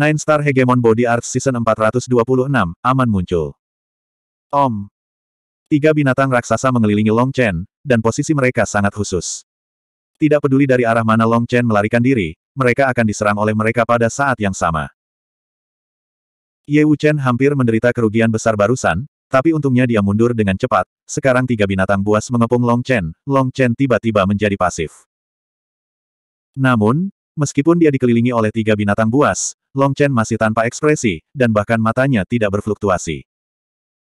Nine Star Hegemon Body Arts Season 426, Aman muncul. Om. Tiga binatang raksasa mengelilingi Long Chen, dan posisi mereka sangat khusus. Tidak peduli dari arah mana Long Chen melarikan diri, mereka akan diserang oleh mereka pada saat yang sama. Ye Wu Chen hampir menderita kerugian besar barusan, tapi untungnya dia mundur dengan cepat. Sekarang tiga binatang buas mengepung Long Chen, Long Chen tiba-tiba menjadi pasif. Namun, Meskipun dia dikelilingi oleh tiga binatang buas, Long Chen masih tanpa ekspresi, dan bahkan matanya tidak berfluktuasi.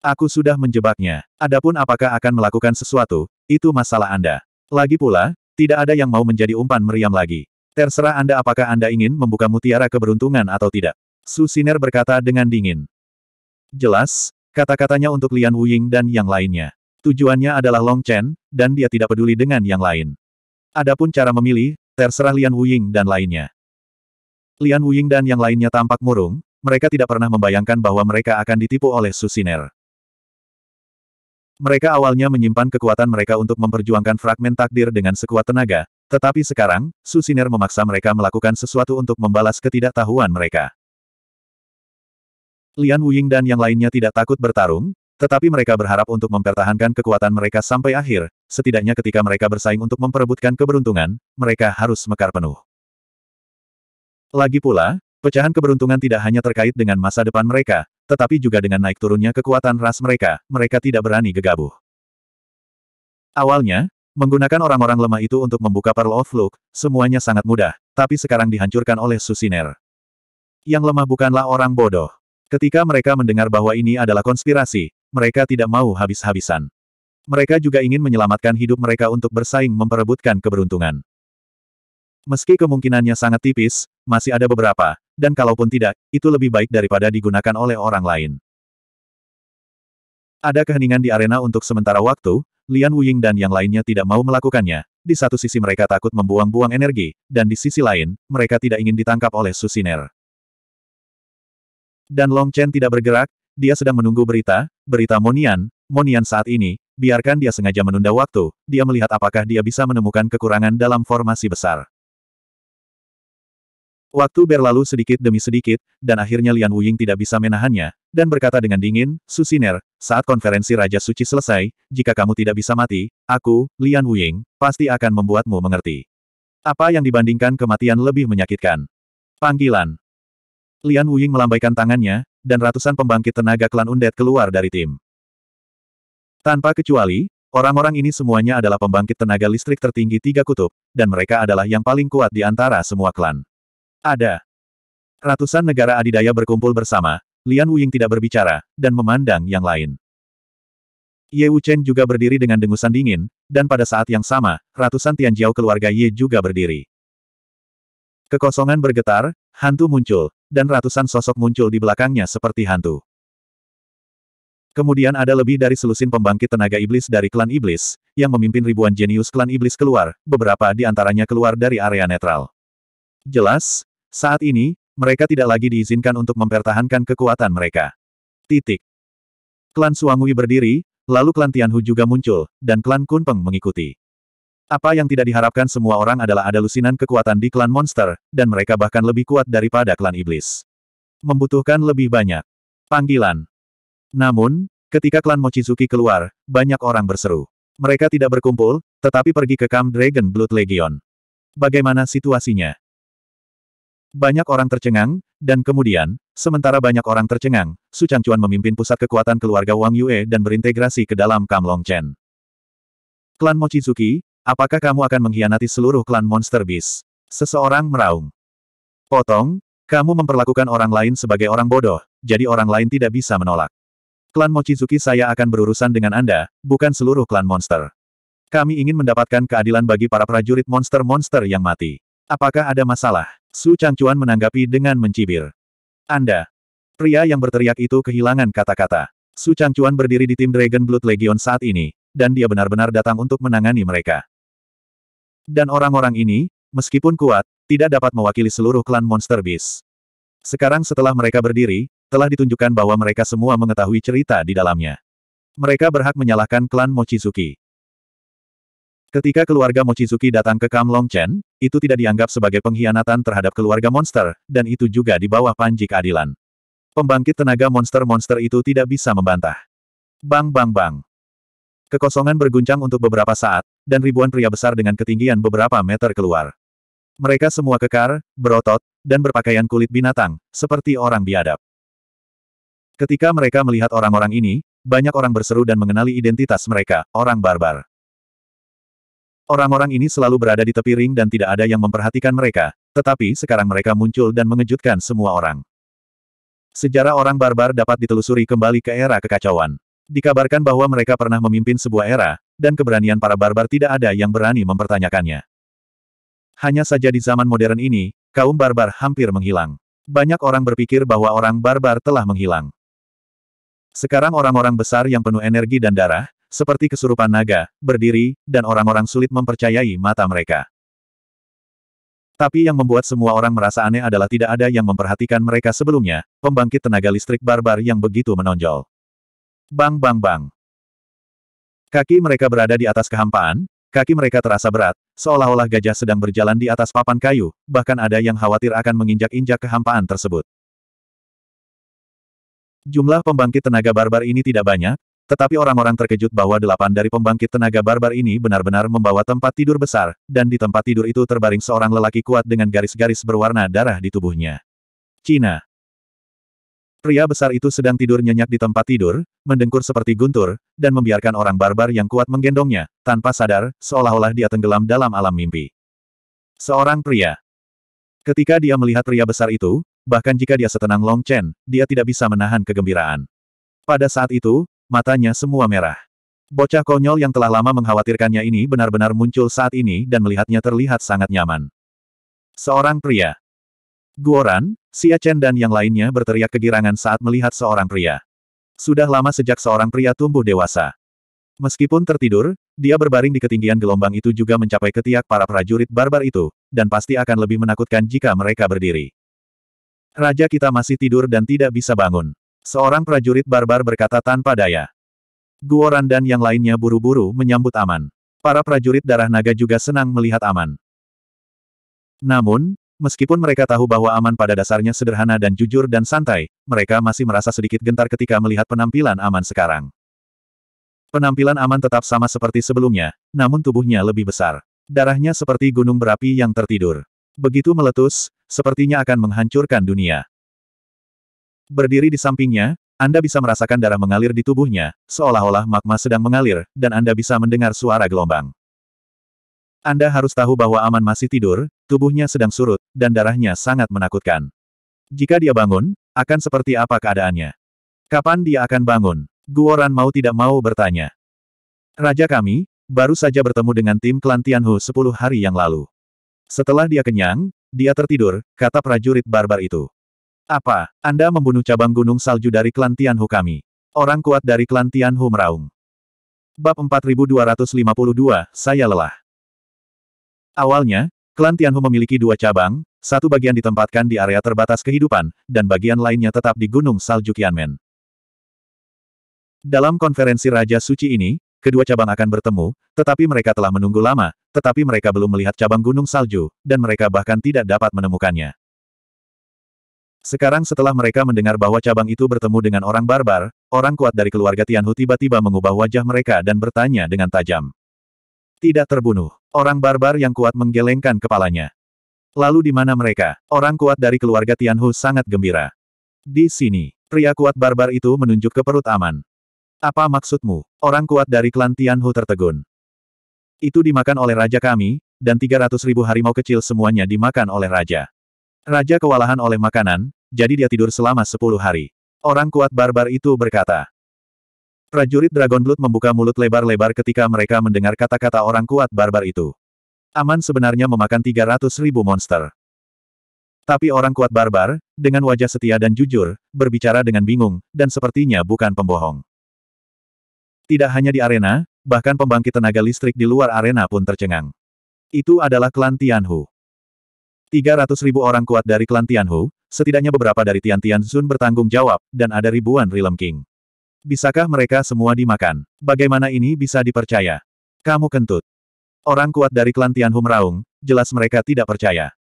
Aku sudah menjebaknya. Adapun apakah akan melakukan sesuatu, itu masalah Anda. Lagi pula, tidak ada yang mau menjadi umpan meriam lagi. Terserah Anda apakah Anda ingin membuka mutiara keberuntungan atau tidak. Su Siner berkata dengan dingin. Jelas, kata-katanya untuk Lian Wuying dan yang lainnya. Tujuannya adalah Long Chen, dan dia tidak peduli dengan yang lain. Adapun cara memilih, Terserah Lian Wuying dan lainnya. Lian Wuying dan yang lainnya tampak murung, mereka tidak pernah membayangkan bahwa mereka akan ditipu oleh Susiner. Mereka awalnya menyimpan kekuatan mereka untuk memperjuangkan fragmen takdir dengan sekuat tenaga, tetapi sekarang, Susiner memaksa mereka melakukan sesuatu untuk membalas ketidaktahuan mereka. Lian Wuying dan yang lainnya tidak takut bertarung, tetapi mereka berharap untuk mempertahankan kekuatan mereka sampai akhir, setidaknya ketika mereka bersaing untuk memperebutkan keberuntungan, mereka harus mekar penuh. Lagi pula, pecahan keberuntungan tidak hanya terkait dengan masa depan mereka, tetapi juga dengan naik turunnya kekuatan ras mereka, mereka tidak berani gegabah. Awalnya, menggunakan orang-orang lemah itu untuk membuka Pearl of Luck, semuanya sangat mudah, tapi sekarang dihancurkan oleh Susiner. Yang lemah bukanlah orang bodoh. Ketika mereka mendengar bahwa ini adalah konspirasi, mereka tidak mau habis-habisan. Mereka juga ingin menyelamatkan hidup mereka untuk bersaing memperebutkan keberuntungan. Meski kemungkinannya sangat tipis, masih ada beberapa, dan kalaupun tidak, itu lebih baik daripada digunakan oleh orang lain. Ada keheningan di arena untuk sementara waktu, Lian Wuying dan yang lainnya tidak mau melakukannya. Di satu sisi mereka takut membuang-buang energi, dan di sisi lain, mereka tidak ingin ditangkap oleh Susiner. Dan Long Chen tidak bergerak, dia sedang menunggu berita, berita Monian, Monian saat ini, biarkan dia sengaja menunda waktu, dia melihat apakah dia bisa menemukan kekurangan dalam formasi besar. Waktu berlalu sedikit demi sedikit, dan akhirnya Lian Wuying tidak bisa menahannya, dan berkata dengan dingin, Susiner, saat konferensi Raja Suci selesai, jika kamu tidak bisa mati, aku, Lian Wuying, pasti akan membuatmu mengerti. Apa yang dibandingkan kematian lebih menyakitkan? Panggilan. Lian Wuying melambaikan tangannya, dan ratusan pembangkit tenaga klan Undead keluar dari tim. Tanpa kecuali, orang-orang ini semuanya adalah pembangkit tenaga listrik tertinggi tiga kutub, dan mereka adalah yang paling kuat di antara semua klan. Ada. Ratusan negara adidaya berkumpul bersama, Lian Wuying tidak berbicara, dan memandang yang lain. Ye Wuchen juga berdiri dengan dengusan dingin, dan pada saat yang sama, ratusan Tianjiao keluarga Ye juga berdiri. Kekosongan bergetar, hantu muncul, dan ratusan sosok muncul di belakangnya seperti hantu. Kemudian ada lebih dari selusin pembangkit tenaga iblis dari klan iblis, yang memimpin ribuan jenius klan iblis keluar, beberapa di antaranya keluar dari area netral. Jelas, saat ini, mereka tidak lagi diizinkan untuk mempertahankan kekuatan mereka. Titik. Klan Suangui berdiri, lalu klan Tianhu juga muncul, dan klan Kunpeng mengikuti. Apa yang tidak diharapkan semua orang adalah ada lusinan kekuatan di klan monster, dan mereka bahkan lebih kuat daripada klan iblis. Membutuhkan lebih banyak panggilan. Namun, ketika klan Mochizuki keluar, banyak orang berseru. Mereka tidak berkumpul, tetapi pergi ke Camp Dragon Blood Legion. Bagaimana situasinya? Banyak orang tercengang, dan kemudian, sementara banyak orang tercengang, Su Changchuan memimpin pusat kekuatan keluarga Wang Yue dan berintegrasi ke dalam Kam Long Chen. Klan Mochizuki, Apakah kamu akan mengkhianati seluruh klan Monster Beast? Seseorang meraung. Potong, kamu memperlakukan orang lain sebagai orang bodoh, jadi orang lain tidak bisa menolak. Klan Mochizuki saya akan berurusan dengan Anda, bukan seluruh klan monster. Kami ingin mendapatkan keadilan bagi para prajurit monster-monster yang mati. Apakah ada masalah? Su Changchuan menanggapi dengan mencibir. Anda. Pria yang berteriak itu kehilangan kata-kata. Su Changchuan berdiri di tim Dragon Blood Legion saat ini, dan dia benar-benar datang untuk menangani mereka. Dan orang-orang ini, meskipun kuat, tidak dapat mewakili seluruh klan Monster Beast. Sekarang setelah mereka berdiri, telah ditunjukkan bahwa mereka semua mengetahui cerita di dalamnya. Mereka berhak menyalahkan klan Mochizuki. Ketika keluarga Mochizuki datang ke Kam Longchen, itu tidak dianggap sebagai pengkhianatan terhadap keluarga monster, dan itu juga di bawah panji keadilan. Pembangkit tenaga monster-monster itu tidak bisa membantah. Bang bang bang. Kekosongan berguncang untuk beberapa saat, dan ribuan pria besar dengan ketinggian beberapa meter keluar. Mereka semua kekar, berotot, dan berpakaian kulit binatang, seperti orang biadab. Ketika mereka melihat orang-orang ini, banyak orang berseru dan mengenali identitas mereka, orang barbar. Orang-orang ini selalu berada di tepi ring dan tidak ada yang memperhatikan mereka, tetapi sekarang mereka muncul dan mengejutkan semua orang. Sejarah orang barbar dapat ditelusuri kembali ke era kekacauan. Dikabarkan bahwa mereka pernah memimpin sebuah era, dan keberanian para barbar tidak ada yang berani mempertanyakannya. Hanya saja di zaman modern ini, kaum barbar hampir menghilang. Banyak orang berpikir bahwa orang barbar telah menghilang. Sekarang orang-orang besar yang penuh energi dan darah, seperti kesurupan naga, berdiri, dan orang-orang sulit mempercayai mata mereka. Tapi yang membuat semua orang merasa aneh adalah tidak ada yang memperhatikan mereka sebelumnya, pembangkit tenaga listrik barbar yang begitu menonjol. Bang bang bang. Kaki mereka berada di atas kehampaan, kaki mereka terasa berat, seolah-olah gajah sedang berjalan di atas papan kayu, bahkan ada yang khawatir akan menginjak-injak kehampaan tersebut. Jumlah pembangkit tenaga barbar ini tidak banyak, tetapi orang-orang terkejut bahwa delapan dari pembangkit tenaga barbar ini benar-benar membawa tempat tidur besar, dan di tempat tidur itu terbaring seorang lelaki kuat dengan garis-garis berwarna darah di tubuhnya. Cina. Pria besar itu sedang tidur nyenyak di tempat tidur, mendengkur seperti guntur, dan membiarkan orang barbar yang kuat menggendongnya, tanpa sadar, seolah-olah dia tenggelam dalam alam mimpi. Seorang pria. Ketika dia melihat pria besar itu, bahkan jika dia setenang Long Chen, dia tidak bisa menahan kegembiraan. Pada saat itu, matanya semua merah. Bocah konyol yang telah lama mengkhawatirkannya ini benar-benar muncul saat ini dan melihatnya terlihat sangat nyaman. Seorang pria. Guoran, Xia Chen dan yang lainnya berteriak kegirangan saat melihat seorang pria. Sudah lama sejak seorang pria tumbuh dewasa. Meskipun tertidur, dia berbaring di ketinggian gelombang itu juga mencapai ketiak para prajurit barbar itu, dan pasti akan lebih menakutkan jika mereka berdiri. Raja kita masih tidur dan tidak bisa bangun. Seorang prajurit barbar berkata tanpa daya. Guoran dan yang lainnya buru-buru menyambut Aman. Para prajurit darah naga juga senang melihat Aman. Namun, Meskipun mereka tahu bahwa Aman pada dasarnya sederhana dan jujur dan santai, mereka masih merasa sedikit gentar ketika melihat penampilan Aman sekarang. Penampilan Aman tetap sama seperti sebelumnya, namun tubuhnya lebih besar. Darahnya seperti gunung berapi yang tertidur. Begitu meletus, sepertinya akan menghancurkan dunia. Berdiri di sampingnya, Anda bisa merasakan darah mengalir di tubuhnya, seolah-olah magma sedang mengalir, dan Anda bisa mendengar suara gelombang. Anda harus tahu bahwa Aman masih tidur, tubuhnya sedang surut, dan darahnya sangat menakutkan. Jika dia bangun, akan seperti apa keadaannya? Kapan dia akan bangun? Guoran mau tidak mau bertanya. Raja kami, baru saja bertemu dengan tim klan Tianhu sepuluh hari yang lalu. Setelah dia kenyang, dia tertidur, kata prajurit barbar itu. Apa, Anda membunuh cabang gunung salju dari klan Tianhu kami? Orang kuat dari klan Tianhu meraung. Bab 4252, saya lelah. Awalnya, klan Tianhu memiliki dua cabang, satu bagian ditempatkan di area terbatas kehidupan, dan bagian lainnya tetap di Gunung Salju Qianmen. Dalam konferensi Raja Suci ini, kedua cabang akan bertemu, tetapi mereka telah menunggu lama, tetapi mereka belum melihat cabang Gunung Salju, dan mereka bahkan tidak dapat menemukannya. Sekarang setelah mereka mendengar bahwa cabang itu bertemu dengan orang barbar, orang kuat dari keluarga Tianhu tiba-tiba mengubah wajah mereka dan bertanya dengan tajam. Tidak terbunuh. Orang barbar yang kuat menggelengkan kepalanya. Lalu di mana mereka? Orang kuat dari keluarga Tianhu sangat gembira. Di sini, pria kuat barbar itu menunjuk ke perut aman. Apa maksudmu? Orang kuat dari klan Tianhu tertegun. Itu dimakan oleh raja kami, dan 300 ribu harimau kecil semuanya dimakan oleh raja. Raja kewalahan oleh makanan, jadi dia tidur selama 10 hari. Orang kuat barbar itu berkata. Prajurit Dragon Blood membuka mulut lebar-lebar ketika mereka mendengar kata-kata orang kuat barbar itu. Aman sebenarnya memakan 300 ribu monster. Tapi orang kuat barbar, dengan wajah setia dan jujur, berbicara dengan bingung, dan sepertinya bukan pembohong. Tidak hanya di arena, bahkan pembangkit tenaga listrik di luar arena pun tercengang. Itu adalah klan Tianhu. 300 ribu orang kuat dari klan Tianhu, setidaknya beberapa dari Tian Tian Zun bertanggung jawab, dan ada ribuan Rilem King. Bisakah mereka semua dimakan? Bagaimana ini bisa dipercaya? Kamu kentut. Orang kuat dari klan Tianhu meraung, jelas mereka tidak percaya.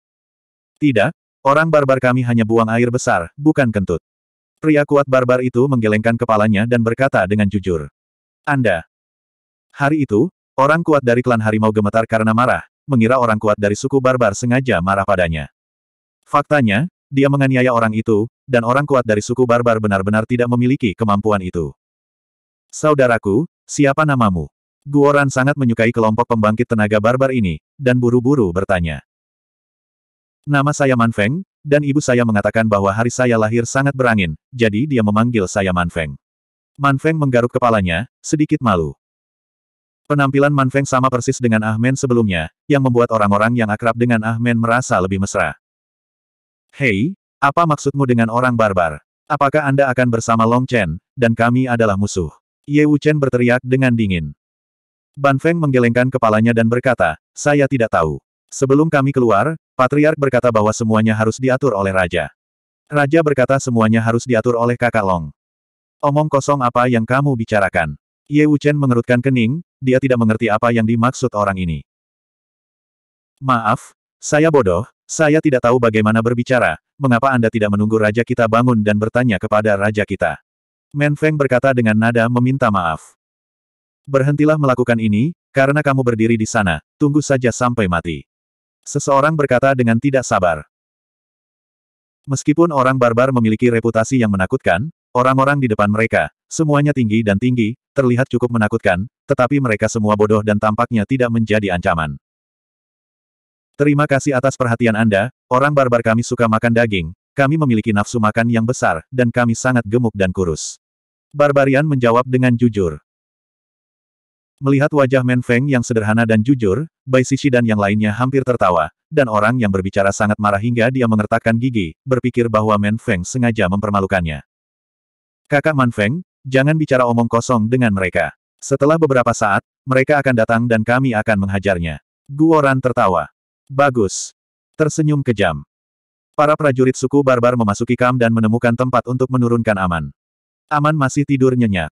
Tidak, orang barbar kami hanya buang air besar, bukan kentut. Pria kuat barbar itu menggelengkan kepalanya dan berkata dengan jujur. Anda. Hari itu, orang kuat dari klan harimau gemetar karena marah, mengira orang kuat dari suku barbar sengaja marah padanya. Faktanya, dia menganiaya orang itu, dan orang kuat dari suku barbar benar-benar tidak memiliki kemampuan itu. Saudaraku, siapa namamu? Guoran sangat menyukai kelompok pembangkit tenaga barbar ini, dan buru-buru bertanya. Nama saya Manfeng, dan ibu saya mengatakan bahwa hari saya lahir sangat berangin, jadi dia memanggil saya Manfeng. Manfeng menggaruk kepalanya, sedikit malu. Penampilan Manfeng sama persis dengan Ahmen sebelumnya, yang membuat orang-orang yang akrab dengan Ahmen merasa lebih mesra. Hei, apa maksudmu dengan orang barbar? Apakah Anda akan bersama Long Chen, dan kami adalah musuh? Ye Wu Chen berteriak dengan dingin. Ban Feng menggelengkan kepalanya dan berkata, saya tidak tahu. Sebelum kami keluar, Patriark berkata bahwa semuanya harus diatur oleh Raja. Raja berkata semuanya harus diatur oleh kakak Long. Omong kosong apa yang kamu bicarakan? Ye Wu Chen mengerutkan kening, dia tidak mengerti apa yang dimaksud orang ini. Maaf, saya bodoh, saya tidak tahu bagaimana berbicara, mengapa Anda tidak menunggu raja kita bangun dan bertanya kepada raja kita? Men Feng berkata dengan nada meminta maaf. Berhentilah melakukan ini, karena kamu berdiri di sana, tunggu saja sampai mati. Seseorang berkata dengan tidak sabar. Meskipun orang barbar memiliki reputasi yang menakutkan, orang-orang di depan mereka, semuanya tinggi dan tinggi, terlihat cukup menakutkan, tetapi mereka semua bodoh dan tampaknya tidak menjadi ancaman. Terima kasih atas perhatian Anda, orang barbar kami suka makan daging, kami memiliki nafsu makan yang besar, dan kami sangat gemuk dan kurus. Barbarian menjawab dengan jujur. Melihat wajah Men Feng yang sederhana dan jujur, Bai Sisi dan yang lainnya hampir tertawa, dan orang yang berbicara sangat marah hingga dia mengertakkan gigi, berpikir bahwa Men Feng sengaja mempermalukannya. Kakak Man Feng, jangan bicara omong kosong dengan mereka. Setelah beberapa saat, mereka akan datang dan kami akan menghajarnya. Guoran tertawa. Bagus. Tersenyum kejam. Para prajurit suku barbar memasuki kam dan menemukan tempat untuk menurunkan Aman. Aman masih tidur nyenyak.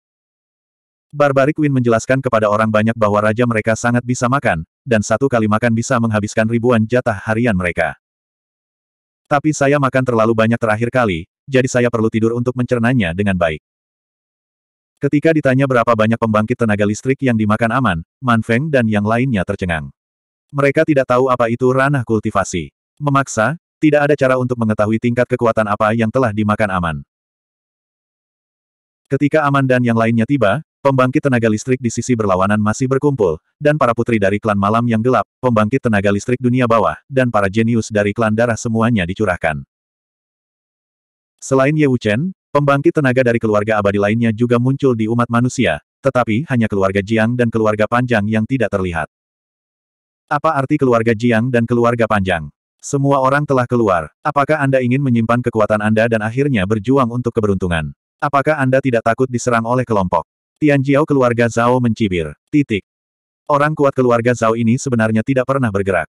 Barbaric Win menjelaskan kepada orang banyak bahwa raja mereka sangat bisa makan, dan satu kali makan bisa menghabiskan ribuan jatah harian mereka. Tapi saya makan terlalu banyak terakhir kali, jadi saya perlu tidur untuk mencernanya dengan baik. Ketika ditanya berapa banyak pembangkit tenaga listrik yang dimakan Aman, Manfeng dan yang lainnya tercengang. Mereka tidak tahu apa itu ranah kultivasi. Memaksa, tidak ada cara untuk mengetahui tingkat kekuatan apa yang telah dimakan Aman. Ketika Aman dan yang lainnya tiba, pembangkit tenaga listrik di sisi berlawanan masih berkumpul, dan para putri dari klan malam yang gelap, pembangkit tenaga listrik dunia bawah, dan para jenius dari klan darah semuanya dicurahkan. Selain Ye Wuchen, pembangkit tenaga dari keluarga abadi lainnya juga muncul di umat manusia, tetapi hanya keluarga Jiang dan keluarga Panjang yang tidak terlihat. Apa arti keluarga Jiang dan keluarga Panjang? Semua orang telah keluar. Apakah Anda ingin menyimpan kekuatan Anda dan akhirnya berjuang untuk keberuntungan? Apakah Anda tidak takut diserang oleh kelompok? Tian Jiao keluarga Zhao mencibir. Titik. Orang kuat keluarga Zhao ini sebenarnya tidak pernah bergerak.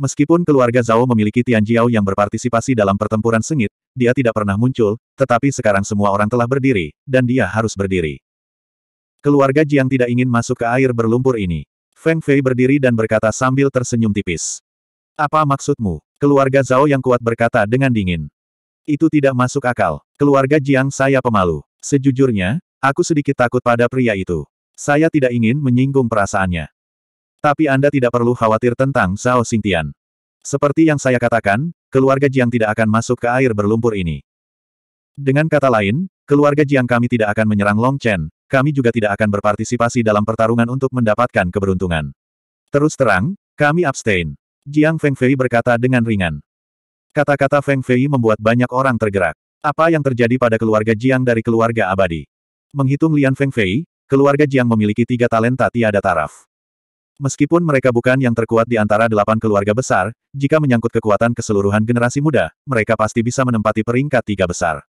Meskipun keluarga Zhao memiliki Tian Jiao yang berpartisipasi dalam pertempuran sengit, dia tidak pernah muncul, tetapi sekarang semua orang telah berdiri, dan dia harus berdiri. Keluarga Jiang tidak ingin masuk ke air berlumpur ini. Feng Fei berdiri dan berkata sambil tersenyum tipis. Apa maksudmu? Keluarga Zhao yang kuat berkata dengan dingin. Itu tidak masuk akal. Keluarga Jiang saya pemalu. Sejujurnya, aku sedikit takut pada pria itu. Saya tidak ingin menyinggung perasaannya. Tapi Anda tidak perlu khawatir tentang Zhao Xingtian. Seperti yang saya katakan, keluarga Jiang tidak akan masuk ke air berlumpur ini. Dengan kata lain, keluarga Jiang kami tidak akan menyerang Long Chen, kami juga tidak akan berpartisipasi dalam pertarungan untuk mendapatkan keberuntungan. Terus terang, kami abstain. Jiang Fengfei berkata dengan ringan. Kata-kata Fengfei membuat banyak orang tergerak. Apa yang terjadi pada keluarga Jiang dari keluarga abadi? Menghitung Lian Fengfei, keluarga Jiang memiliki tiga talenta tiada taraf. Meskipun mereka bukan yang terkuat di antara delapan keluarga besar, jika menyangkut kekuatan keseluruhan generasi muda, mereka pasti bisa menempati peringkat tiga besar.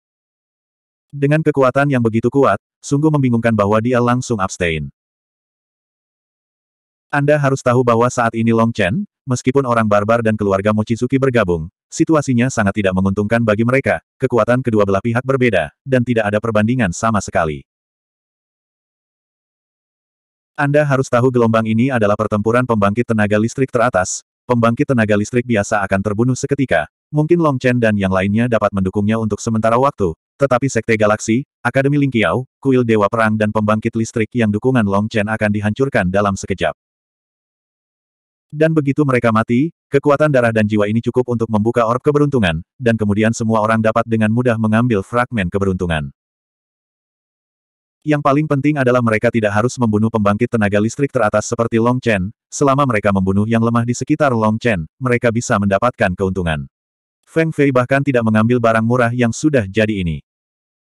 Dengan kekuatan yang begitu kuat, sungguh membingungkan bahwa dia langsung abstain. Anda harus tahu bahwa saat ini Long Chen, meskipun orang barbar dan keluarga Mochizuki bergabung, situasinya sangat tidak menguntungkan bagi mereka, kekuatan kedua belah pihak berbeda, dan tidak ada perbandingan sama sekali. Anda harus tahu gelombang ini adalah pertempuran pembangkit tenaga listrik teratas, pembangkit tenaga listrik biasa akan terbunuh seketika, mungkin Long Chen dan yang lainnya dapat mendukungnya untuk sementara waktu, tetapi Sekte Galaksi, Akademi Lingqiao, Kuil Dewa Perang dan Pembangkit Listrik yang dukungan Long Chen akan dihancurkan dalam sekejap. Dan begitu mereka mati, kekuatan darah dan jiwa ini cukup untuk membuka orb keberuntungan, dan kemudian semua orang dapat dengan mudah mengambil fragmen keberuntungan. Yang paling penting adalah mereka tidak harus membunuh pembangkit tenaga listrik teratas seperti Long Chen, selama mereka membunuh yang lemah di sekitar Long Chen, mereka bisa mendapatkan keuntungan. Feng Fei bahkan tidak mengambil barang murah yang sudah jadi ini.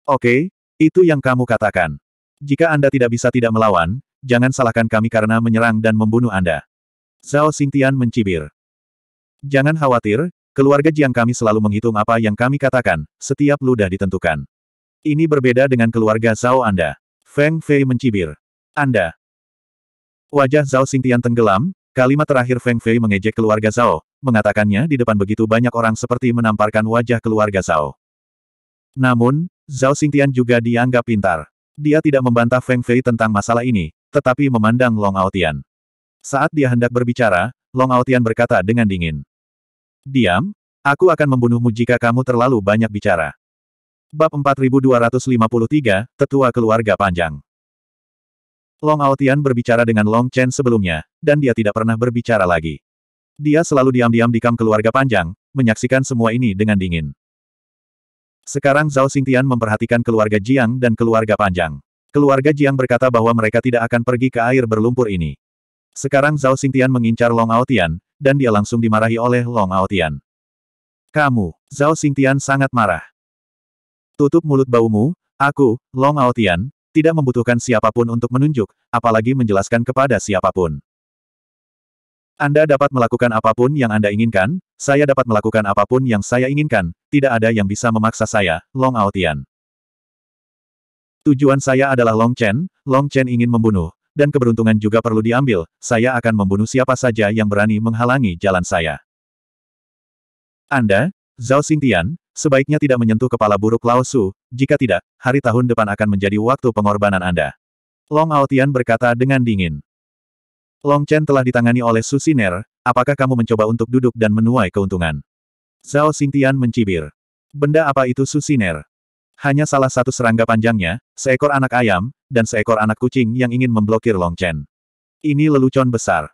Oke, itu yang kamu katakan. Jika Anda tidak bisa tidak melawan, jangan salahkan kami karena menyerang dan membunuh Anda. Zhao Xingtian mencibir. Jangan khawatir, keluarga Jiang kami selalu menghitung apa yang kami katakan, setiap ludah ditentukan. Ini berbeda dengan keluarga Zhao Anda. Feng Fei mencibir. Anda. Wajah Zhao Xingtian tenggelam, kalimat terakhir Feng Fei mengejek keluarga Zhao, mengatakannya di depan begitu banyak orang seperti menamparkan wajah keluarga Zhao. Namun, Zhao Xingtian juga dianggap pintar. Dia tidak membantah Feng Fei tentang masalah ini, tetapi memandang Long Aotian. Saat dia hendak berbicara, Long Aotian berkata dengan dingin. Diam, aku akan membunuhmu jika kamu terlalu banyak bicara. Bab 4253, Tetua Keluarga Panjang Long Aotian berbicara dengan Long Chen sebelumnya, dan dia tidak pernah berbicara lagi. Dia selalu diam-diam di kam keluarga panjang, menyaksikan semua ini dengan dingin. Sekarang Zhao Xingtian memperhatikan keluarga Jiang dan keluarga panjang. Keluarga Jiang berkata bahwa mereka tidak akan pergi ke air berlumpur ini. Sekarang Zhao Xingtian mengincar Long Aotian, dan dia langsung dimarahi oleh Long Aotian. Kamu, Zhao Xingtian sangat marah. Tutup mulut baumu, aku, Long Aotian, tidak membutuhkan siapapun untuk menunjuk, apalagi menjelaskan kepada siapapun. Anda dapat melakukan apapun yang Anda inginkan, saya dapat melakukan apapun yang saya inginkan, tidak ada yang bisa memaksa saya, Long Aotian. Tujuan saya adalah Long Chen, Long Chen ingin membunuh, dan keberuntungan juga perlu diambil, saya akan membunuh siapa saja yang berani menghalangi jalan saya. Anda, Zhao Xingtian, sebaiknya tidak menyentuh kepala buruk Lao Su, jika tidak, hari tahun depan akan menjadi waktu pengorbanan Anda. Long Aotian berkata dengan dingin. Long Chen telah ditangani oleh Su apakah kamu mencoba untuk duduk dan menuai keuntungan? Zhao Xingtian mencibir. Benda apa itu Su Hanya salah satu serangga panjangnya, seekor anak ayam, dan seekor anak kucing yang ingin memblokir Long Chen. Ini lelucon besar.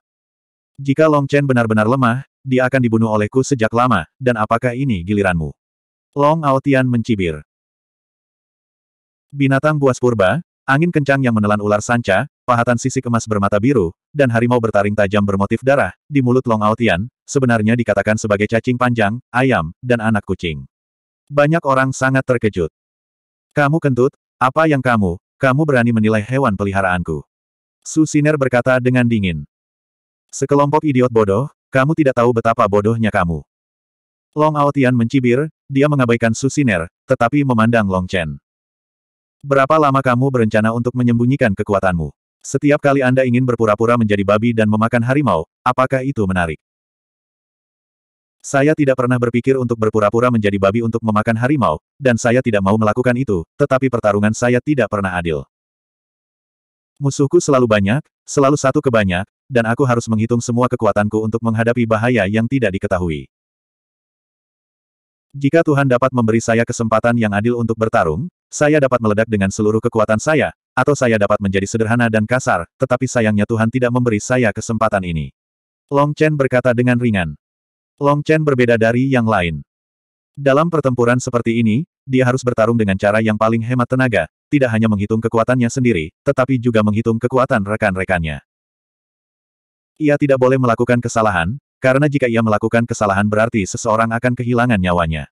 Jika Long Chen benar-benar lemah, dia akan dibunuh olehku sejak lama, dan apakah ini giliranmu? Long Aotian mencibir. Binatang buas purba, angin kencang yang menelan ular sanca, pahatan sisi emas bermata biru, dan harimau bertaring tajam bermotif darah, di mulut Long Aotian, sebenarnya dikatakan sebagai cacing panjang, ayam, dan anak kucing. Banyak orang sangat terkejut. Kamu kentut, apa yang kamu, kamu berani menilai hewan peliharaanku. Su Siner berkata dengan dingin. Sekelompok idiot bodoh, kamu tidak tahu betapa bodohnya kamu. Long Aotian mencibir, dia mengabaikan Su Siner, tetapi memandang Long Chen. Berapa lama kamu berencana untuk menyembunyikan kekuatanmu? Setiap kali Anda ingin berpura-pura menjadi babi dan memakan harimau, apakah itu menarik? Saya tidak pernah berpikir untuk berpura-pura menjadi babi untuk memakan harimau, dan saya tidak mau melakukan itu, tetapi pertarungan saya tidak pernah adil. Musuhku selalu banyak, selalu satu ke banyak, dan aku harus menghitung semua kekuatanku untuk menghadapi bahaya yang tidak diketahui. Jika Tuhan dapat memberi saya kesempatan yang adil untuk bertarung, saya dapat meledak dengan seluruh kekuatan saya, atau saya dapat menjadi sederhana dan kasar, tetapi sayangnya Tuhan tidak memberi saya kesempatan ini. Long Chen berkata dengan ringan. Long Chen berbeda dari yang lain. Dalam pertempuran seperti ini, dia harus bertarung dengan cara yang paling hemat tenaga, tidak hanya menghitung kekuatannya sendiri, tetapi juga menghitung kekuatan rekan-rekannya. Ia tidak boleh melakukan kesalahan, karena jika ia melakukan kesalahan berarti seseorang akan kehilangan nyawanya.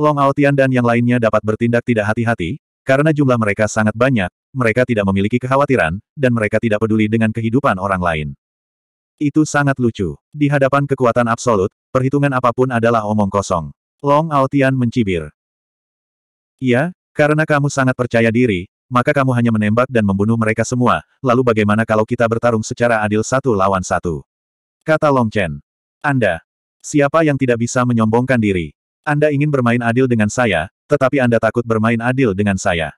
Long Aotian dan yang lainnya dapat bertindak tidak hati-hati, karena jumlah mereka sangat banyak, mereka tidak memiliki kekhawatiran, dan mereka tidak peduli dengan kehidupan orang lain. Itu sangat lucu. Di hadapan kekuatan absolut, perhitungan apapun adalah omong kosong. Long Altian mencibir. Iya, karena kamu sangat percaya diri, maka kamu hanya menembak dan membunuh mereka semua, lalu bagaimana kalau kita bertarung secara adil satu lawan satu? Kata Long Chen. Anda. Siapa yang tidak bisa menyombongkan diri? Anda ingin bermain adil dengan saya, tetapi Anda takut bermain adil dengan saya.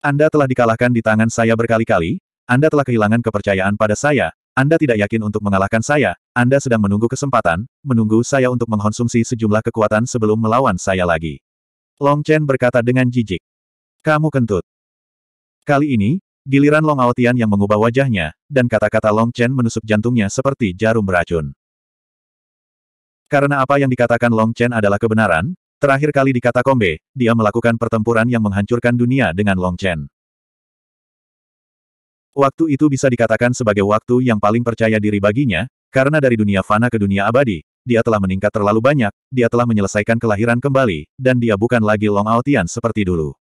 Anda telah dikalahkan di tangan saya berkali-kali, Anda telah kehilangan kepercayaan pada saya, Anda tidak yakin untuk mengalahkan saya, Anda sedang menunggu kesempatan, menunggu saya untuk mengkonsumsi sejumlah kekuatan sebelum melawan saya lagi. Long Chen berkata dengan jijik. Kamu kentut. Kali ini, giliran Long Aotian yang mengubah wajahnya, dan kata-kata Long Chen menusuk jantungnya seperti jarum beracun. Karena apa yang dikatakan Long Chen adalah kebenaran, terakhir kali di Katakombe, dia melakukan pertempuran yang menghancurkan dunia dengan Long Chen. Waktu itu bisa dikatakan sebagai waktu yang paling percaya diri baginya, karena dari dunia fana ke dunia abadi, dia telah meningkat terlalu banyak, dia telah menyelesaikan kelahiran kembali, dan dia bukan lagi Long Aotian seperti dulu.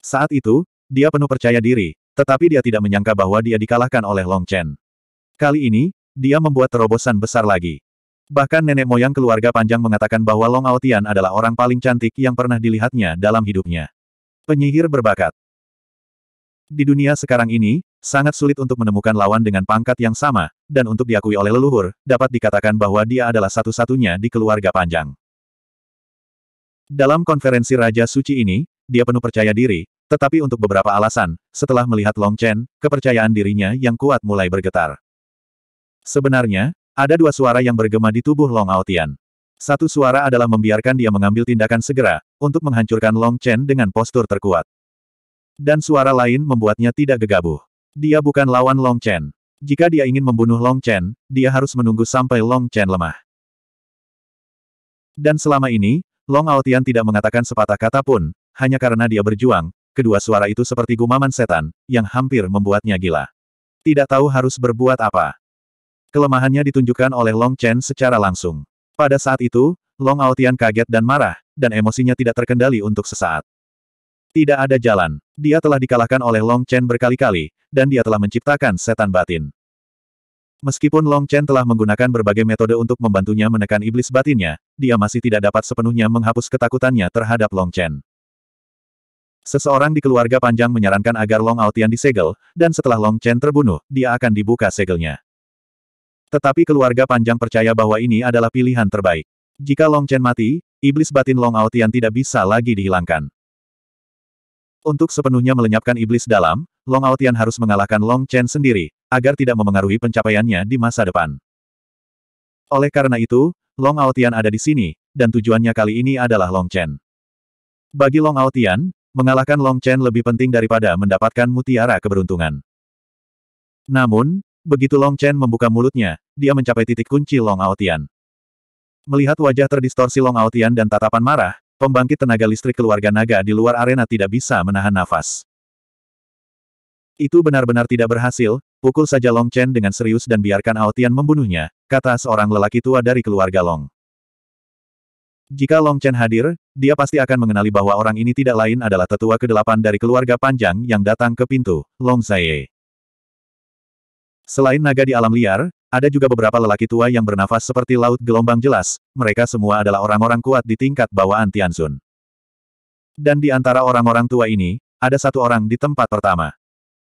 Saat itu, dia penuh percaya diri, tetapi dia tidak menyangka bahwa dia dikalahkan oleh Long Chen. Kali ini, dia membuat terobosan besar lagi. Bahkan nenek moyang keluarga panjang mengatakan bahwa Long Aotian adalah orang paling cantik yang pernah dilihatnya dalam hidupnya. Penyihir berbakat. Di dunia sekarang ini, sangat sulit untuk menemukan lawan dengan pangkat yang sama, dan untuk diakui oleh leluhur, dapat dikatakan bahwa dia adalah satu-satunya di keluarga panjang. Dalam konferensi Raja Suci ini, dia penuh percaya diri, tetapi untuk beberapa alasan, setelah melihat Long Chen, kepercayaan dirinya yang kuat mulai bergetar. Sebenarnya, ada dua suara yang bergema di tubuh Long Aotian. Satu suara adalah membiarkan dia mengambil tindakan segera, untuk menghancurkan Long Chen dengan postur terkuat. Dan suara lain membuatnya tidak gegabah. Dia bukan lawan Long Chen. Jika dia ingin membunuh Long Chen, dia harus menunggu sampai Long Chen lemah. Dan selama ini, Long Aotian tidak mengatakan sepatah kata pun, hanya karena dia berjuang, kedua suara itu seperti gumaman setan, yang hampir membuatnya gila. Tidak tahu harus berbuat apa. Kelemahannya ditunjukkan oleh Long Chen secara langsung. Pada saat itu, Long Aotian kaget dan marah, dan emosinya tidak terkendali untuk sesaat. Tidak ada jalan. Dia telah dikalahkan oleh Long Chen berkali-kali, dan dia telah menciptakan setan batin. Meskipun Long Chen telah menggunakan berbagai metode untuk membantunya menekan iblis batinnya, dia masih tidak dapat sepenuhnya menghapus ketakutannya terhadap Long Chen. Seseorang di keluarga panjang menyarankan agar Long Aotian disegel, dan setelah Long Chen terbunuh, dia akan dibuka segelnya. Tetapi keluarga panjang percaya bahwa ini adalah pilihan terbaik. Jika Long Chen mati, iblis batin Long Aotian tidak bisa lagi dihilangkan. Untuk sepenuhnya melenyapkan iblis dalam, Long Aotian harus mengalahkan Long Chen sendiri, agar tidak memengaruhi pencapaiannya di masa depan. Oleh karena itu, Long Aotian ada di sini, dan tujuannya kali ini adalah Long Chen. Bagi Long Aotian, mengalahkan Long Chen lebih penting daripada mendapatkan mutiara keberuntungan. Namun, Begitu Long Chen membuka mulutnya, dia mencapai titik kunci Long Aotian. Melihat wajah terdistorsi Long Aotian dan tatapan marah, pembangkit tenaga listrik keluarga naga di luar arena tidak bisa menahan nafas. Itu benar-benar tidak berhasil, pukul saja Long Chen dengan serius dan biarkan Aotian membunuhnya, kata seorang lelaki tua dari keluarga Long. Jika Long Chen hadir, dia pasti akan mengenali bahwa orang ini tidak lain adalah tetua kedelapan dari keluarga panjang yang datang ke pintu, Long Zaye. Selain naga di alam liar, ada juga beberapa lelaki tua yang bernafas seperti laut gelombang jelas, mereka semua adalah orang-orang kuat di tingkat bawaan Tianzun. Dan di antara orang-orang tua ini, ada satu orang di tempat pertama.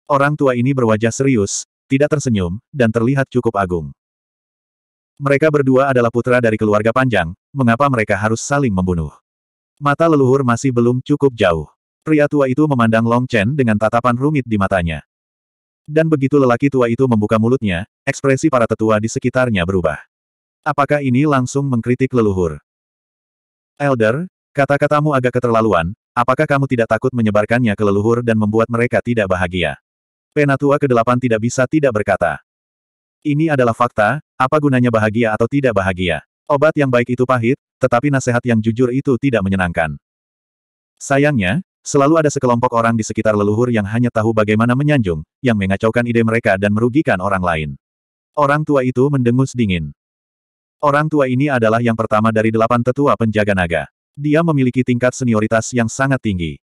Orang tua ini berwajah serius, tidak tersenyum, dan terlihat cukup agung. Mereka berdua adalah putra dari keluarga panjang, mengapa mereka harus saling membunuh? Mata leluhur masih belum cukup jauh. Pria tua itu memandang Long Chen dengan tatapan rumit di matanya. Dan begitu lelaki tua itu membuka mulutnya, ekspresi para tetua di sekitarnya berubah. Apakah ini langsung mengkritik leluhur? Elder, kata-katamu agak keterlaluan, apakah kamu tidak takut menyebarkannya ke leluhur dan membuat mereka tidak bahagia? Penatua ke-8 tidak bisa tidak berkata. Ini adalah fakta, apa gunanya bahagia atau tidak bahagia? Obat yang baik itu pahit, tetapi nasihat yang jujur itu tidak menyenangkan. Sayangnya, Selalu ada sekelompok orang di sekitar leluhur yang hanya tahu bagaimana menyanjung, yang mengacaukan ide mereka dan merugikan orang lain. Orang tua itu mendengus dingin. Orang tua ini adalah yang pertama dari delapan tetua penjaga naga. Dia memiliki tingkat senioritas yang sangat tinggi.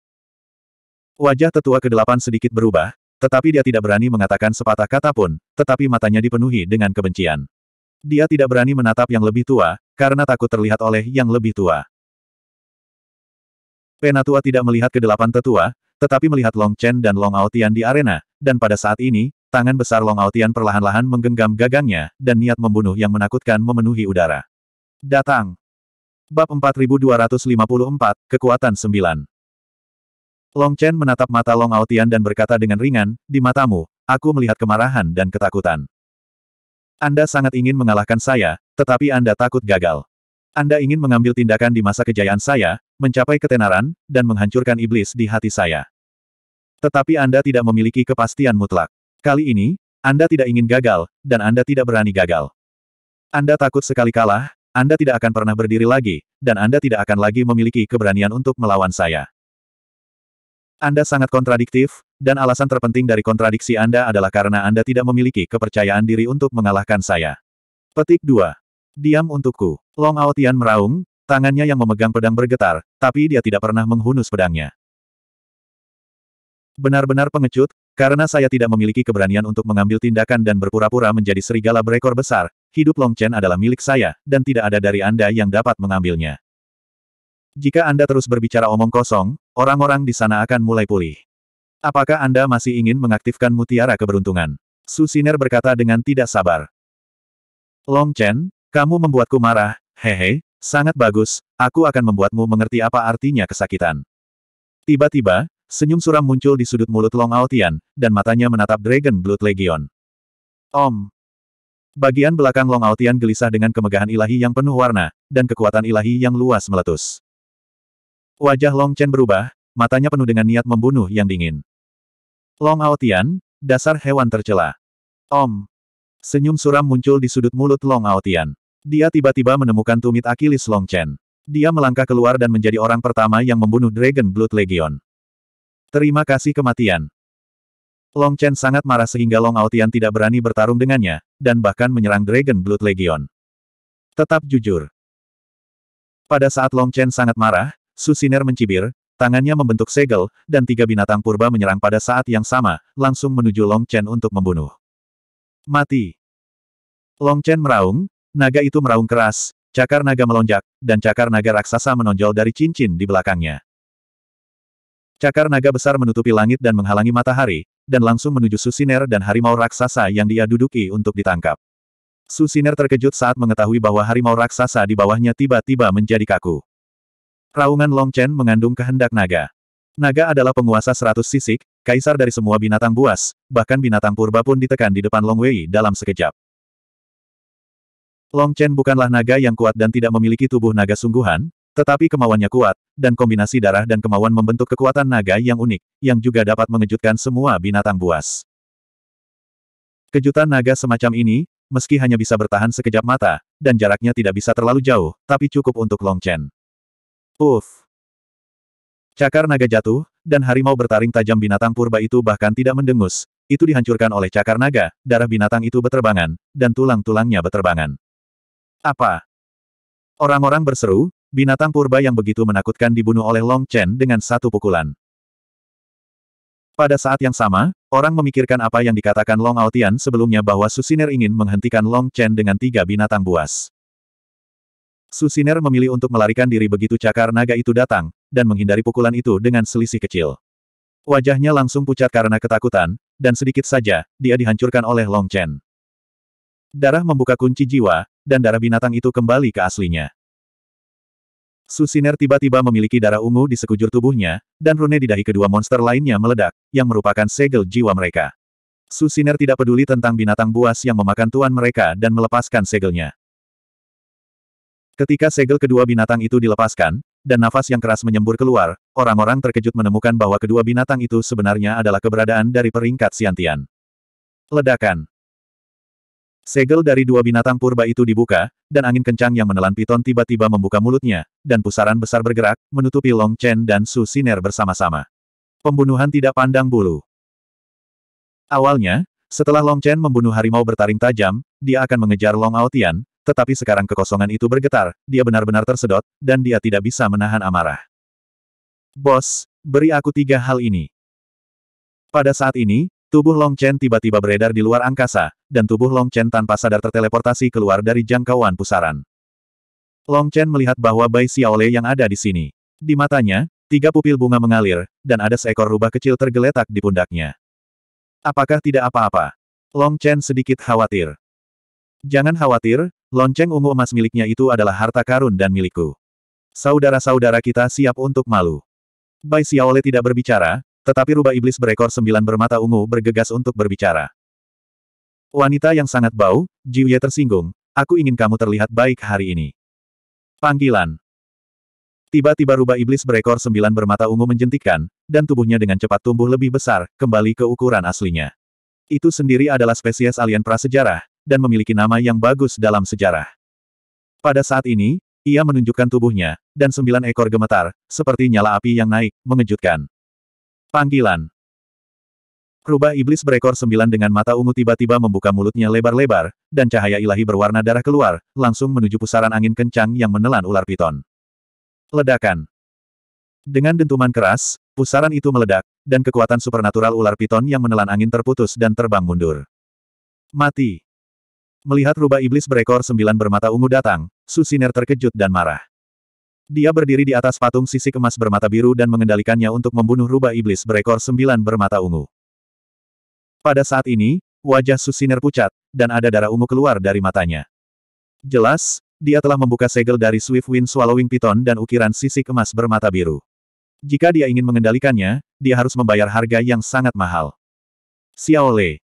Wajah tetua kedelapan sedikit berubah, tetapi dia tidak berani mengatakan sepatah kata pun, tetapi matanya dipenuhi dengan kebencian. Dia tidak berani menatap yang lebih tua, karena takut terlihat oleh yang lebih tua. Penatua tidak melihat kedelapan tetua, tetapi melihat Long Chen dan Long Aotian di arena, dan pada saat ini, tangan besar Long Aotian perlahan-lahan menggenggam gagangnya, dan niat membunuh yang menakutkan memenuhi udara. Datang! Bab 4254, Kekuatan 9 Long Chen menatap mata Long Aotian dan berkata dengan ringan, di matamu, aku melihat kemarahan dan ketakutan. Anda sangat ingin mengalahkan saya, tetapi Anda takut gagal. Anda ingin mengambil tindakan di masa kejayaan saya, mencapai ketenaran, dan menghancurkan iblis di hati saya. Tetapi Anda tidak memiliki kepastian mutlak. Kali ini, Anda tidak ingin gagal, dan Anda tidak berani gagal. Anda takut sekali kalah, Anda tidak akan pernah berdiri lagi, dan Anda tidak akan lagi memiliki keberanian untuk melawan saya. Anda sangat kontradiktif, dan alasan terpenting dari kontradiksi Anda adalah karena Anda tidak memiliki kepercayaan diri untuk mengalahkan saya. Petik 2. Diam untukku. Long Aotian meraung, tangannya yang memegang pedang bergetar, tapi dia tidak pernah menghunus pedangnya. Benar-benar pengecut, karena saya tidak memiliki keberanian untuk mengambil tindakan dan berpura-pura menjadi serigala berekor besar, hidup Long Chen adalah milik saya, dan tidak ada dari Anda yang dapat mengambilnya. Jika Anda terus berbicara omong kosong, orang-orang di sana akan mulai pulih. Apakah Anda masih ingin mengaktifkan mutiara keberuntungan? Susiner berkata dengan tidak sabar. Long Chen, kamu membuatku marah, hehe, sangat bagus, aku akan membuatmu mengerti apa artinya kesakitan. Tiba-tiba, senyum suram muncul di sudut mulut Long Aotian, dan matanya menatap Dragon Blood Legion. Om. Bagian belakang Long Aotian gelisah dengan kemegahan ilahi yang penuh warna, dan kekuatan ilahi yang luas meletus. Wajah Long Chen berubah, matanya penuh dengan niat membunuh yang dingin. Long Aotian, dasar hewan tercela. Om. Senyum suram muncul di sudut mulut Long Aotian. Dia tiba-tiba menemukan tumit Achilles Longchen. Dia melangkah keluar dan menjadi orang pertama yang membunuh Dragon Blood Legion. Terima kasih kematian. Long Chen sangat marah sehingga Long Aotian tidak berani bertarung dengannya, dan bahkan menyerang Dragon Blood Legion. Tetap jujur. Pada saat Long Chen sangat marah, Susiner mencibir, tangannya membentuk segel, dan tiga binatang purba menyerang pada saat yang sama, langsung menuju Long Chen untuk membunuh. Mati. Long Chen meraung, Naga itu meraung keras, cakar naga melonjak, dan cakar naga raksasa menonjol dari cincin di belakangnya. Cakar naga besar menutupi langit dan menghalangi matahari, dan langsung menuju Susiner dan harimau raksasa yang dia duduki untuk ditangkap. Susiner terkejut saat mengetahui bahwa harimau raksasa di bawahnya tiba-tiba menjadi kaku. Raungan Long Chen mengandung kehendak naga. Naga adalah penguasa seratus sisik, kaisar dari semua binatang buas, bahkan binatang purba pun ditekan di depan Long Wei dalam sekejap. Long Chen bukanlah naga yang kuat dan tidak memiliki tubuh naga sungguhan, tetapi kemauannya kuat, dan kombinasi darah dan kemauan membentuk kekuatan naga yang unik, yang juga dapat mengejutkan semua binatang buas. Kejutan naga semacam ini, meski hanya bisa bertahan sekejap mata, dan jaraknya tidak bisa terlalu jauh, tapi cukup untuk Long Chen. Uff! Cakar naga jatuh, dan harimau bertaring tajam binatang purba itu bahkan tidak mendengus, itu dihancurkan oleh cakar naga, darah binatang itu beterbangan, dan tulang-tulangnya beterbangan. Apa? Orang-orang berseru, binatang purba yang begitu menakutkan dibunuh oleh Long Chen dengan satu pukulan. Pada saat yang sama, orang memikirkan apa yang dikatakan Long Aotian sebelumnya bahwa Susiner ingin menghentikan Long Chen dengan tiga binatang buas. Susiner memilih untuk melarikan diri begitu cakar naga itu datang, dan menghindari pukulan itu dengan selisih kecil. Wajahnya langsung pucat karena ketakutan, dan sedikit saja, dia dihancurkan oleh Long Chen. Darah membuka kunci jiwa, dan darah binatang itu kembali ke aslinya. Susiner tiba-tiba memiliki darah ungu di sekujur tubuhnya, dan rune di dahi kedua monster lainnya meledak, yang merupakan segel jiwa mereka. Susiner tidak peduli tentang binatang buas yang memakan tuan mereka dan melepaskan segelnya. Ketika segel kedua binatang itu dilepaskan, dan nafas yang keras menyembur keluar, orang-orang terkejut menemukan bahwa kedua binatang itu sebenarnya adalah keberadaan dari peringkat Siantian. Ledakan Segel dari dua binatang purba itu dibuka, dan angin kencang yang menelan piton tiba-tiba membuka mulutnya, dan pusaran besar bergerak, menutupi Long Chen dan Su Siner bersama-sama. Pembunuhan tidak pandang bulu. Awalnya, setelah Long Chen membunuh harimau bertaring tajam, dia akan mengejar Long Aotian, tetapi sekarang kekosongan itu bergetar, dia benar-benar tersedot, dan dia tidak bisa menahan amarah. Bos, beri aku tiga hal ini. Pada saat ini, Tubuh Long Chen tiba-tiba beredar di luar angkasa, dan tubuh Long Chen tanpa sadar terteleportasi keluar dari jangkauan pusaran. Long Chen melihat bahwa Bai Xiaole yang ada di sini. Di matanya, tiga pupil bunga mengalir, dan ada seekor rubah kecil tergeletak di pundaknya. Apakah tidak apa-apa? Long Chen sedikit khawatir. Jangan khawatir, lonceng ungu emas miliknya itu adalah harta karun dan milikku. Saudara-saudara kita siap untuk malu. Bai Xiaole tidak berbicara, tetapi rubah iblis berekor sembilan bermata ungu bergegas untuk berbicara. Wanita yang sangat bau, Jiuye tersinggung, aku ingin kamu terlihat baik hari ini. Panggilan. Tiba-tiba rubah iblis berekor sembilan bermata ungu menjentikkan, dan tubuhnya dengan cepat tumbuh lebih besar, kembali ke ukuran aslinya. Itu sendiri adalah spesies alien prasejarah, dan memiliki nama yang bagus dalam sejarah. Pada saat ini, ia menunjukkan tubuhnya, dan sembilan ekor gemetar, seperti nyala api yang naik, mengejutkan. Panggilan. Rubah iblis berekor sembilan dengan mata ungu tiba-tiba membuka mulutnya lebar-lebar, dan cahaya ilahi berwarna darah keluar, langsung menuju pusaran angin kencang yang menelan ular piton. Ledakan. Dengan dentuman keras, pusaran itu meledak, dan kekuatan supernatural ular piton yang menelan angin terputus dan terbang mundur. Mati. Melihat rubah iblis berekor sembilan bermata ungu datang, Susiner terkejut dan marah. Dia berdiri di atas patung sisi emas bermata biru dan mengendalikannya untuk membunuh rubah iblis berekor sembilan bermata ungu. Pada saat ini, wajah Susiner pucat, dan ada darah ungu keluar dari matanya. Jelas, dia telah membuka segel dari Swift Wind Swallowing Python dan ukiran sisi emas bermata biru. Jika dia ingin mengendalikannya, dia harus membayar harga yang sangat mahal. Xiaole.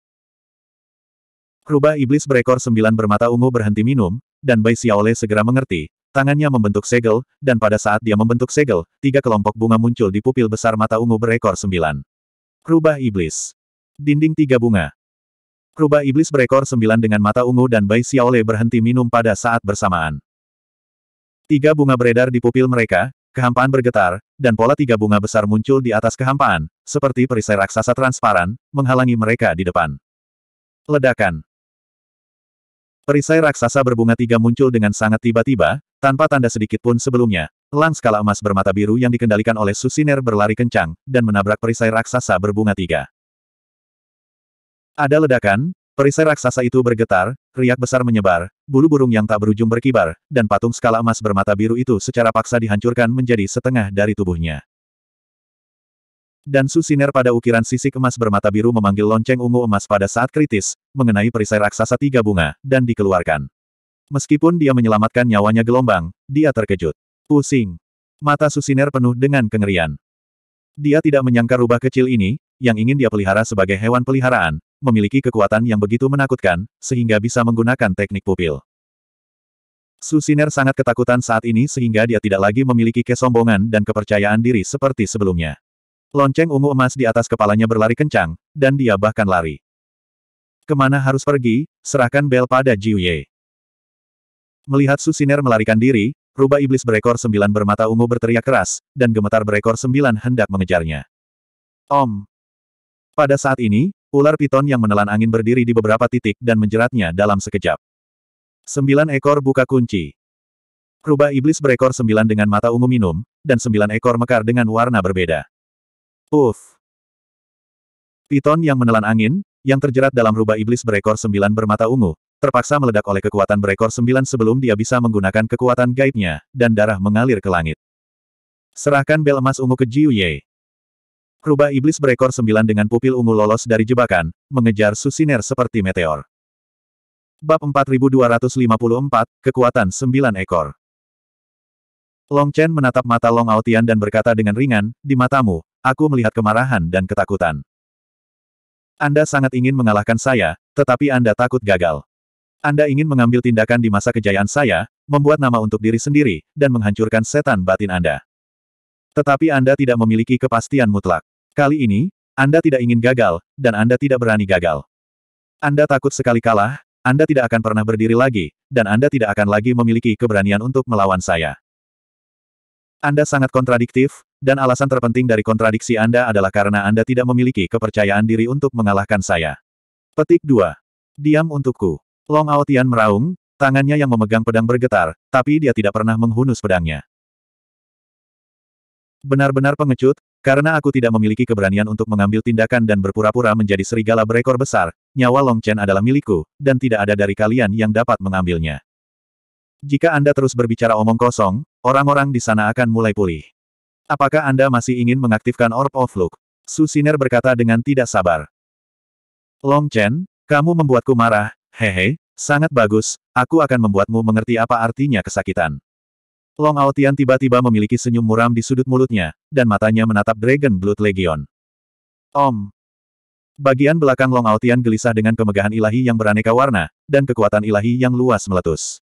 Rubah iblis berekor sembilan bermata ungu berhenti minum, dan Bai Xiaole segera mengerti, Tangannya membentuk segel, dan pada saat dia membentuk segel, tiga kelompok bunga muncul di pupil besar mata ungu berekor sembilan. Rubah Iblis. Dinding tiga bunga. Rubah Iblis berekor sembilan dengan mata ungu dan Bai Xiaole berhenti minum pada saat bersamaan. Tiga bunga beredar di pupil mereka, kehampaan bergetar, dan pola tiga bunga besar muncul di atas kehampaan, seperti perisai raksasa transparan, menghalangi mereka di depan. Ledakan. Perisai raksasa berbunga tiga muncul dengan sangat tiba-tiba, tanpa tanda sedikit pun sebelumnya, elang skala emas bermata biru yang dikendalikan oleh Susiner berlari kencang, dan menabrak perisai raksasa berbunga tiga. Ada ledakan, perisai raksasa itu bergetar, riak besar menyebar, bulu burung yang tak berujung berkibar, dan patung skala emas bermata biru itu secara paksa dihancurkan menjadi setengah dari tubuhnya. Dan Susiner pada ukiran sisi emas bermata biru memanggil lonceng ungu emas pada saat kritis, mengenai perisai raksasa tiga bunga, dan dikeluarkan. Meskipun dia menyelamatkan nyawanya gelombang, dia terkejut. Pusing. Mata Susiner penuh dengan kengerian. Dia tidak menyangka rubah kecil ini, yang ingin dia pelihara sebagai hewan peliharaan, memiliki kekuatan yang begitu menakutkan, sehingga bisa menggunakan teknik pupil. Susiner sangat ketakutan saat ini sehingga dia tidak lagi memiliki kesombongan dan kepercayaan diri seperti sebelumnya. Lonceng ungu emas di atas kepalanya berlari kencang, dan dia bahkan lari. Kemana harus pergi, serahkan bel pada Jiu Melihat Susiner melarikan diri, rubah iblis berekor sembilan bermata ungu berteriak keras, dan gemetar berekor sembilan hendak mengejarnya. Om! Pada saat ini, ular piton yang menelan angin berdiri di beberapa titik dan menjeratnya dalam sekejap. Sembilan ekor buka kunci. Rubah iblis berekor sembilan dengan mata ungu minum, dan sembilan ekor mekar dengan warna berbeda. Uff! Piton yang menelan angin, yang terjerat dalam rubah iblis berekor sembilan bermata ungu, Terpaksa meledak oleh kekuatan berekor sembilan sebelum dia bisa menggunakan kekuatan gaibnya, dan darah mengalir ke langit. Serahkan bel emas ungu ke Jiu Ye. Rubah iblis berekor sembilan dengan pupil ungu lolos dari jebakan, mengejar Susiner seperti meteor. Bab 4254, Kekuatan sembilan Ekor Long Chen menatap mata Long Aotian dan berkata dengan ringan, di matamu, aku melihat kemarahan dan ketakutan. Anda sangat ingin mengalahkan saya, tetapi Anda takut gagal. Anda ingin mengambil tindakan di masa kejayaan saya, membuat nama untuk diri sendiri, dan menghancurkan setan batin Anda. Tetapi Anda tidak memiliki kepastian mutlak. Kali ini, Anda tidak ingin gagal, dan Anda tidak berani gagal. Anda takut sekali kalah, Anda tidak akan pernah berdiri lagi, dan Anda tidak akan lagi memiliki keberanian untuk melawan saya. Anda sangat kontradiktif, dan alasan terpenting dari kontradiksi Anda adalah karena Anda tidak memiliki kepercayaan diri untuk mengalahkan saya. Petik 2. Diam untukku. Long Aotian meraung, tangannya yang memegang pedang bergetar, tapi dia tidak pernah menghunus pedangnya. Benar-benar pengecut, karena aku tidak memiliki keberanian untuk mengambil tindakan dan berpura-pura menjadi serigala berekor besar, nyawa Long Chen adalah milikku, dan tidak ada dari kalian yang dapat mengambilnya. Jika Anda terus berbicara omong kosong, orang-orang di sana akan mulai pulih. Apakah Anda masih ingin mengaktifkan Orb of Look? Susiner berkata dengan tidak sabar. Long Chen, kamu membuatku marah, Hehe, sangat bagus, aku akan membuatmu mengerti apa artinya kesakitan. Long Aotian tiba-tiba memiliki senyum muram di sudut mulutnya, dan matanya menatap Dragon Blood Legion. Om. Bagian belakang Long Aotian gelisah dengan kemegahan ilahi yang beraneka warna, dan kekuatan ilahi yang luas meletus.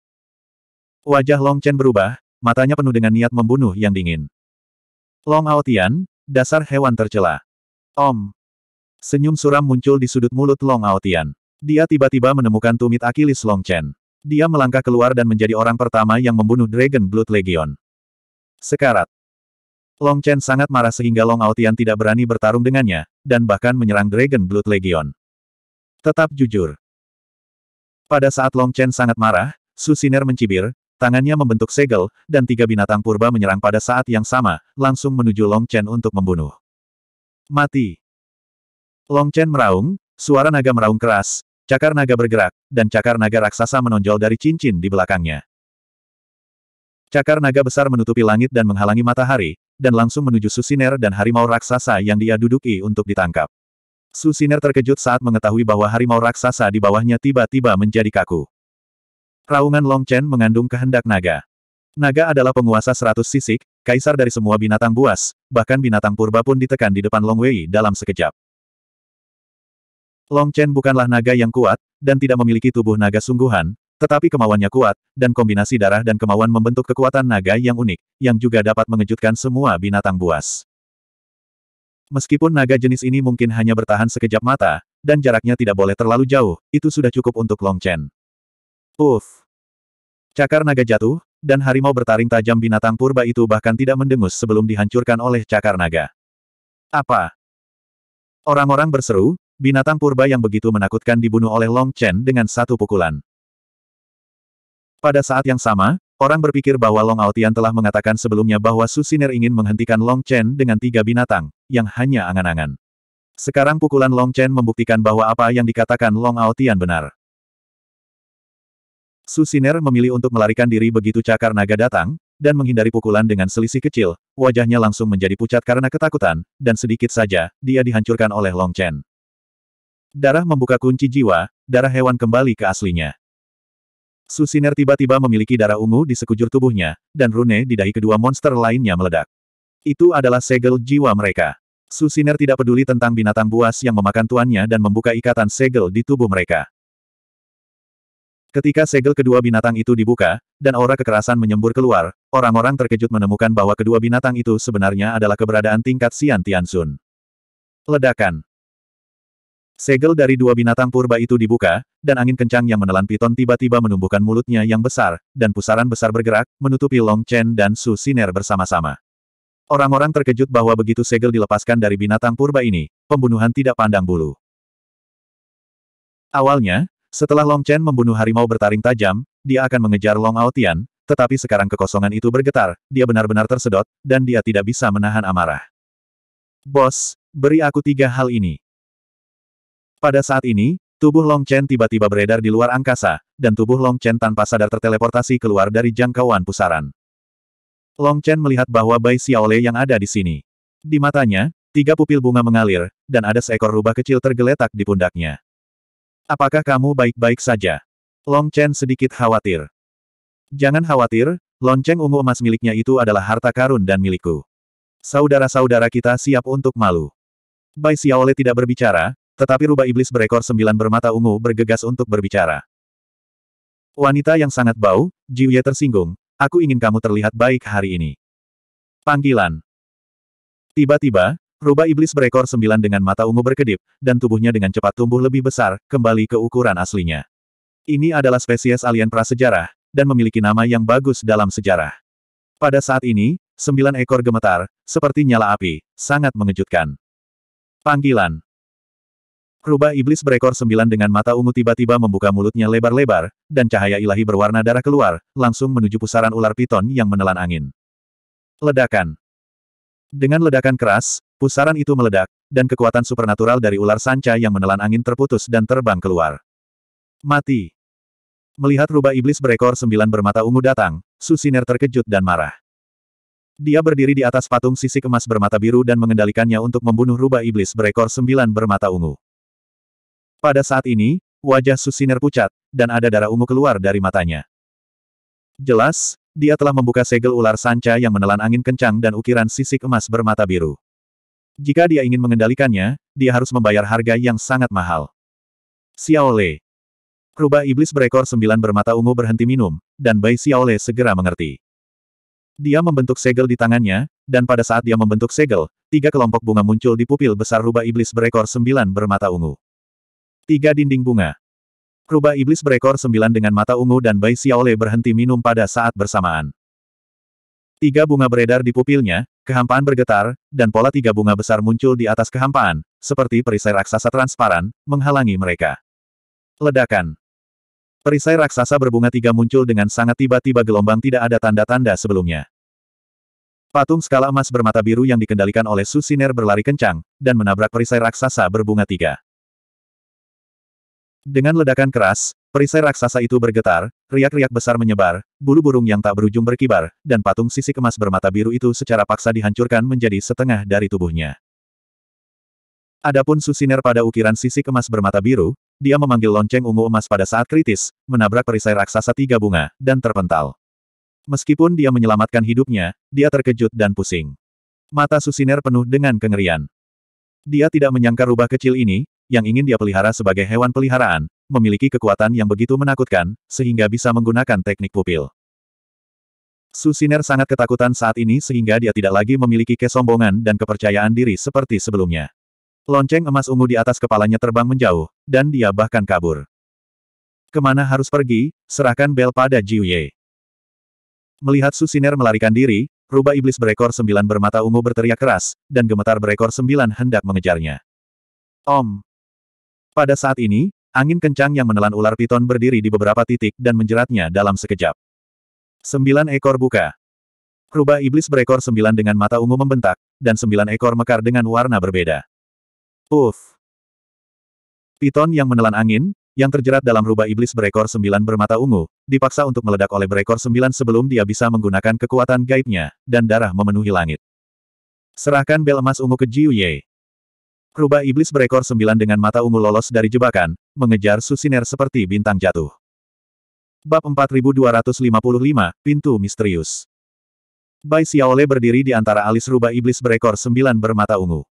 Wajah Long Chen berubah, matanya penuh dengan niat membunuh yang dingin. Long Aotian, dasar hewan tercela. Om. Senyum suram muncul di sudut mulut Long Aotian. Dia tiba-tiba menemukan tumit Achilles Longchen. Dia melangkah keluar dan menjadi orang pertama yang membunuh Dragon Blood Legion. Sekarat. Long Chen sangat marah sehingga Long Aotian tidak berani bertarung dengannya, dan bahkan menyerang Dragon Blood Legion. Tetap jujur. Pada saat Long Chen sangat marah, Susiner mencibir, tangannya membentuk segel, dan tiga binatang purba menyerang pada saat yang sama, langsung menuju Long Chen untuk membunuh. Mati. Long Chen meraung, suara naga meraung keras, Cakar naga bergerak, dan cakar naga raksasa menonjol dari cincin di belakangnya. Cakar naga besar menutupi langit dan menghalangi matahari, dan langsung menuju Susiner dan harimau raksasa yang dia duduki untuk ditangkap. Susiner terkejut saat mengetahui bahwa harimau raksasa di bawahnya tiba-tiba menjadi kaku. Raungan Long Chen mengandung kehendak naga. Naga adalah penguasa seratus sisik, kaisar dari semua binatang buas, bahkan binatang purba pun ditekan di depan Long Wei dalam sekejap. Long Chen bukanlah naga yang kuat, dan tidak memiliki tubuh naga sungguhan, tetapi kemauannya kuat, dan kombinasi darah dan kemauan membentuk kekuatan naga yang unik, yang juga dapat mengejutkan semua binatang buas. Meskipun naga jenis ini mungkin hanya bertahan sekejap mata, dan jaraknya tidak boleh terlalu jauh, itu sudah cukup untuk Long Chen. Uff! Cakar naga jatuh, dan harimau bertaring tajam binatang purba itu bahkan tidak mendengus sebelum dihancurkan oleh cakar naga. Apa? Orang-orang berseru, binatang purba yang begitu menakutkan dibunuh oleh Long Chen dengan satu pukulan. Pada saat yang sama, orang berpikir bahwa Long Aotian telah mengatakan sebelumnya bahwa Susiner ingin menghentikan Long Chen dengan tiga binatang, yang hanya angan-angan. Sekarang pukulan Long Chen membuktikan bahwa apa yang dikatakan Long Aotian benar. Susiner memilih untuk melarikan diri begitu cakar naga datang, dan menghindari pukulan dengan selisih kecil, wajahnya langsung menjadi pucat karena ketakutan, dan sedikit saja, dia dihancurkan oleh Long Chen. Darah membuka kunci jiwa, darah hewan kembali ke aslinya. Susiner tiba-tiba memiliki darah ungu di sekujur tubuhnya, dan rune di dahi kedua monster lainnya meledak. Itu adalah segel jiwa mereka. Susiner tidak peduli tentang binatang buas yang memakan tuannya dan membuka ikatan segel di tubuh mereka. Ketika segel kedua binatang itu dibuka, dan aura kekerasan menyembur keluar, orang-orang terkejut menemukan bahwa kedua binatang itu sebenarnya adalah keberadaan tingkat Xian Tianzun. Ledakan Segel dari dua binatang purba itu dibuka, dan angin kencang yang menelan piton tiba-tiba menumbuhkan mulutnya yang besar, dan pusaran besar bergerak, menutupi Long Chen dan Su Siner bersama-sama. Orang-orang terkejut bahwa begitu segel dilepaskan dari binatang purba ini, pembunuhan tidak pandang bulu. Awalnya, setelah Long Chen membunuh harimau bertaring tajam, dia akan mengejar Long Aotian, tetapi sekarang kekosongan itu bergetar, dia benar-benar tersedot, dan dia tidak bisa menahan amarah. Bos, beri aku tiga hal ini. Pada saat ini, tubuh Long Chen tiba-tiba beredar di luar angkasa, dan tubuh Long Chen tanpa sadar terteleportasi keluar dari jangkauan pusaran. Long Chen melihat bahwa Bai Xiaole yang ada di sini. Di matanya, tiga pupil bunga mengalir, dan ada seekor rubah kecil tergeletak di pundaknya. Apakah kamu baik-baik saja? Long Chen sedikit khawatir. Jangan khawatir, lonceng ungu emas miliknya itu adalah harta karun dan milikku. Saudara-saudara kita siap untuk malu. Bai Xiaole tidak berbicara, tetapi rubah iblis berekor sembilan bermata ungu bergegas untuk berbicara. Wanita yang sangat bau, Jiuye tersinggung, aku ingin kamu terlihat baik hari ini. Panggilan. Tiba-tiba, rubah iblis berekor sembilan dengan mata ungu berkedip, dan tubuhnya dengan cepat tumbuh lebih besar, kembali ke ukuran aslinya. Ini adalah spesies alien prasejarah, dan memiliki nama yang bagus dalam sejarah. Pada saat ini, sembilan ekor gemetar, seperti nyala api, sangat mengejutkan. Panggilan. Rubah iblis berekor sembilan dengan mata ungu tiba-tiba membuka mulutnya lebar-lebar, dan cahaya ilahi berwarna darah keluar, langsung menuju pusaran ular piton yang menelan angin. Ledakan. Dengan ledakan keras, pusaran itu meledak, dan kekuatan supernatural dari ular sanca yang menelan angin terputus dan terbang keluar. Mati. Melihat rubah iblis berekor sembilan bermata ungu datang, Susiner terkejut dan marah. Dia berdiri di atas patung sisik emas bermata biru dan mengendalikannya untuk membunuh rubah iblis berekor sembilan bermata ungu. Pada saat ini, wajah Susiner pucat, dan ada darah ungu keluar dari matanya. Jelas, dia telah membuka segel ular sanca yang menelan angin kencang dan ukiran sisik emas bermata biru. Jika dia ingin mengendalikannya, dia harus membayar harga yang sangat mahal. Xiaole. Rubah iblis berekor sembilan bermata ungu berhenti minum, dan Bai Xiaole segera mengerti. Dia membentuk segel di tangannya, dan pada saat dia membentuk segel, tiga kelompok bunga muncul di pupil besar rubah iblis berekor sembilan bermata ungu. Tiga dinding bunga. Rubah iblis berekor sembilan dengan mata ungu dan Bai Xiaole berhenti minum pada saat bersamaan. Tiga bunga beredar di pupilnya, kehampaan bergetar, dan pola tiga bunga besar muncul di atas kehampaan, seperti perisai raksasa transparan, menghalangi mereka. Ledakan. Perisai raksasa berbunga tiga muncul dengan sangat tiba-tiba gelombang tidak ada tanda-tanda sebelumnya. Patung skala emas bermata biru yang dikendalikan oleh Susiner berlari kencang, dan menabrak perisai raksasa berbunga tiga. Dengan ledakan keras, perisai raksasa itu bergetar, riak-riak besar menyebar, bulu burung yang tak berujung berkibar, dan patung sisi kemas bermata biru itu secara paksa dihancurkan menjadi setengah dari tubuhnya. Adapun Susiner pada ukiran sisi kemas bermata biru, dia memanggil lonceng ungu emas pada saat kritis, menabrak perisai raksasa tiga bunga, dan terpental. Meskipun dia menyelamatkan hidupnya, dia terkejut dan pusing. Mata Susiner penuh dengan kengerian. Dia tidak menyangka rubah kecil ini, yang ingin dia pelihara sebagai hewan peliharaan, memiliki kekuatan yang begitu menakutkan, sehingga bisa menggunakan teknik pupil. Susiner sangat ketakutan saat ini sehingga dia tidak lagi memiliki kesombongan dan kepercayaan diri seperti sebelumnya. Lonceng emas ungu di atas kepalanya terbang menjauh, dan dia bahkan kabur. Kemana harus pergi, serahkan bel pada Jiuye. Melihat Susiner melarikan diri, rubah iblis berekor sembilan bermata ungu berteriak keras, dan gemetar berekor sembilan hendak mengejarnya. Om, pada saat ini, angin kencang yang menelan ular piton berdiri di beberapa titik dan menjeratnya dalam sekejap. Sembilan ekor buka. Rubah iblis berekor sembilan dengan mata ungu membentak, dan sembilan ekor mekar dengan warna berbeda. Uff! Piton yang menelan angin, yang terjerat dalam rubah iblis berekor sembilan bermata ungu, dipaksa untuk meledak oleh berekor sembilan sebelum dia bisa menggunakan kekuatan gaibnya, dan darah memenuhi langit. Serahkan bel emas ungu ke Jiuyei. Rubah iblis berekor sembilan dengan mata ungu lolos dari jebakan, mengejar Susiner seperti bintang jatuh. Bab 4255, Pintu Misterius Bai Xiaole berdiri di antara alis rubah iblis berekor sembilan bermata ungu.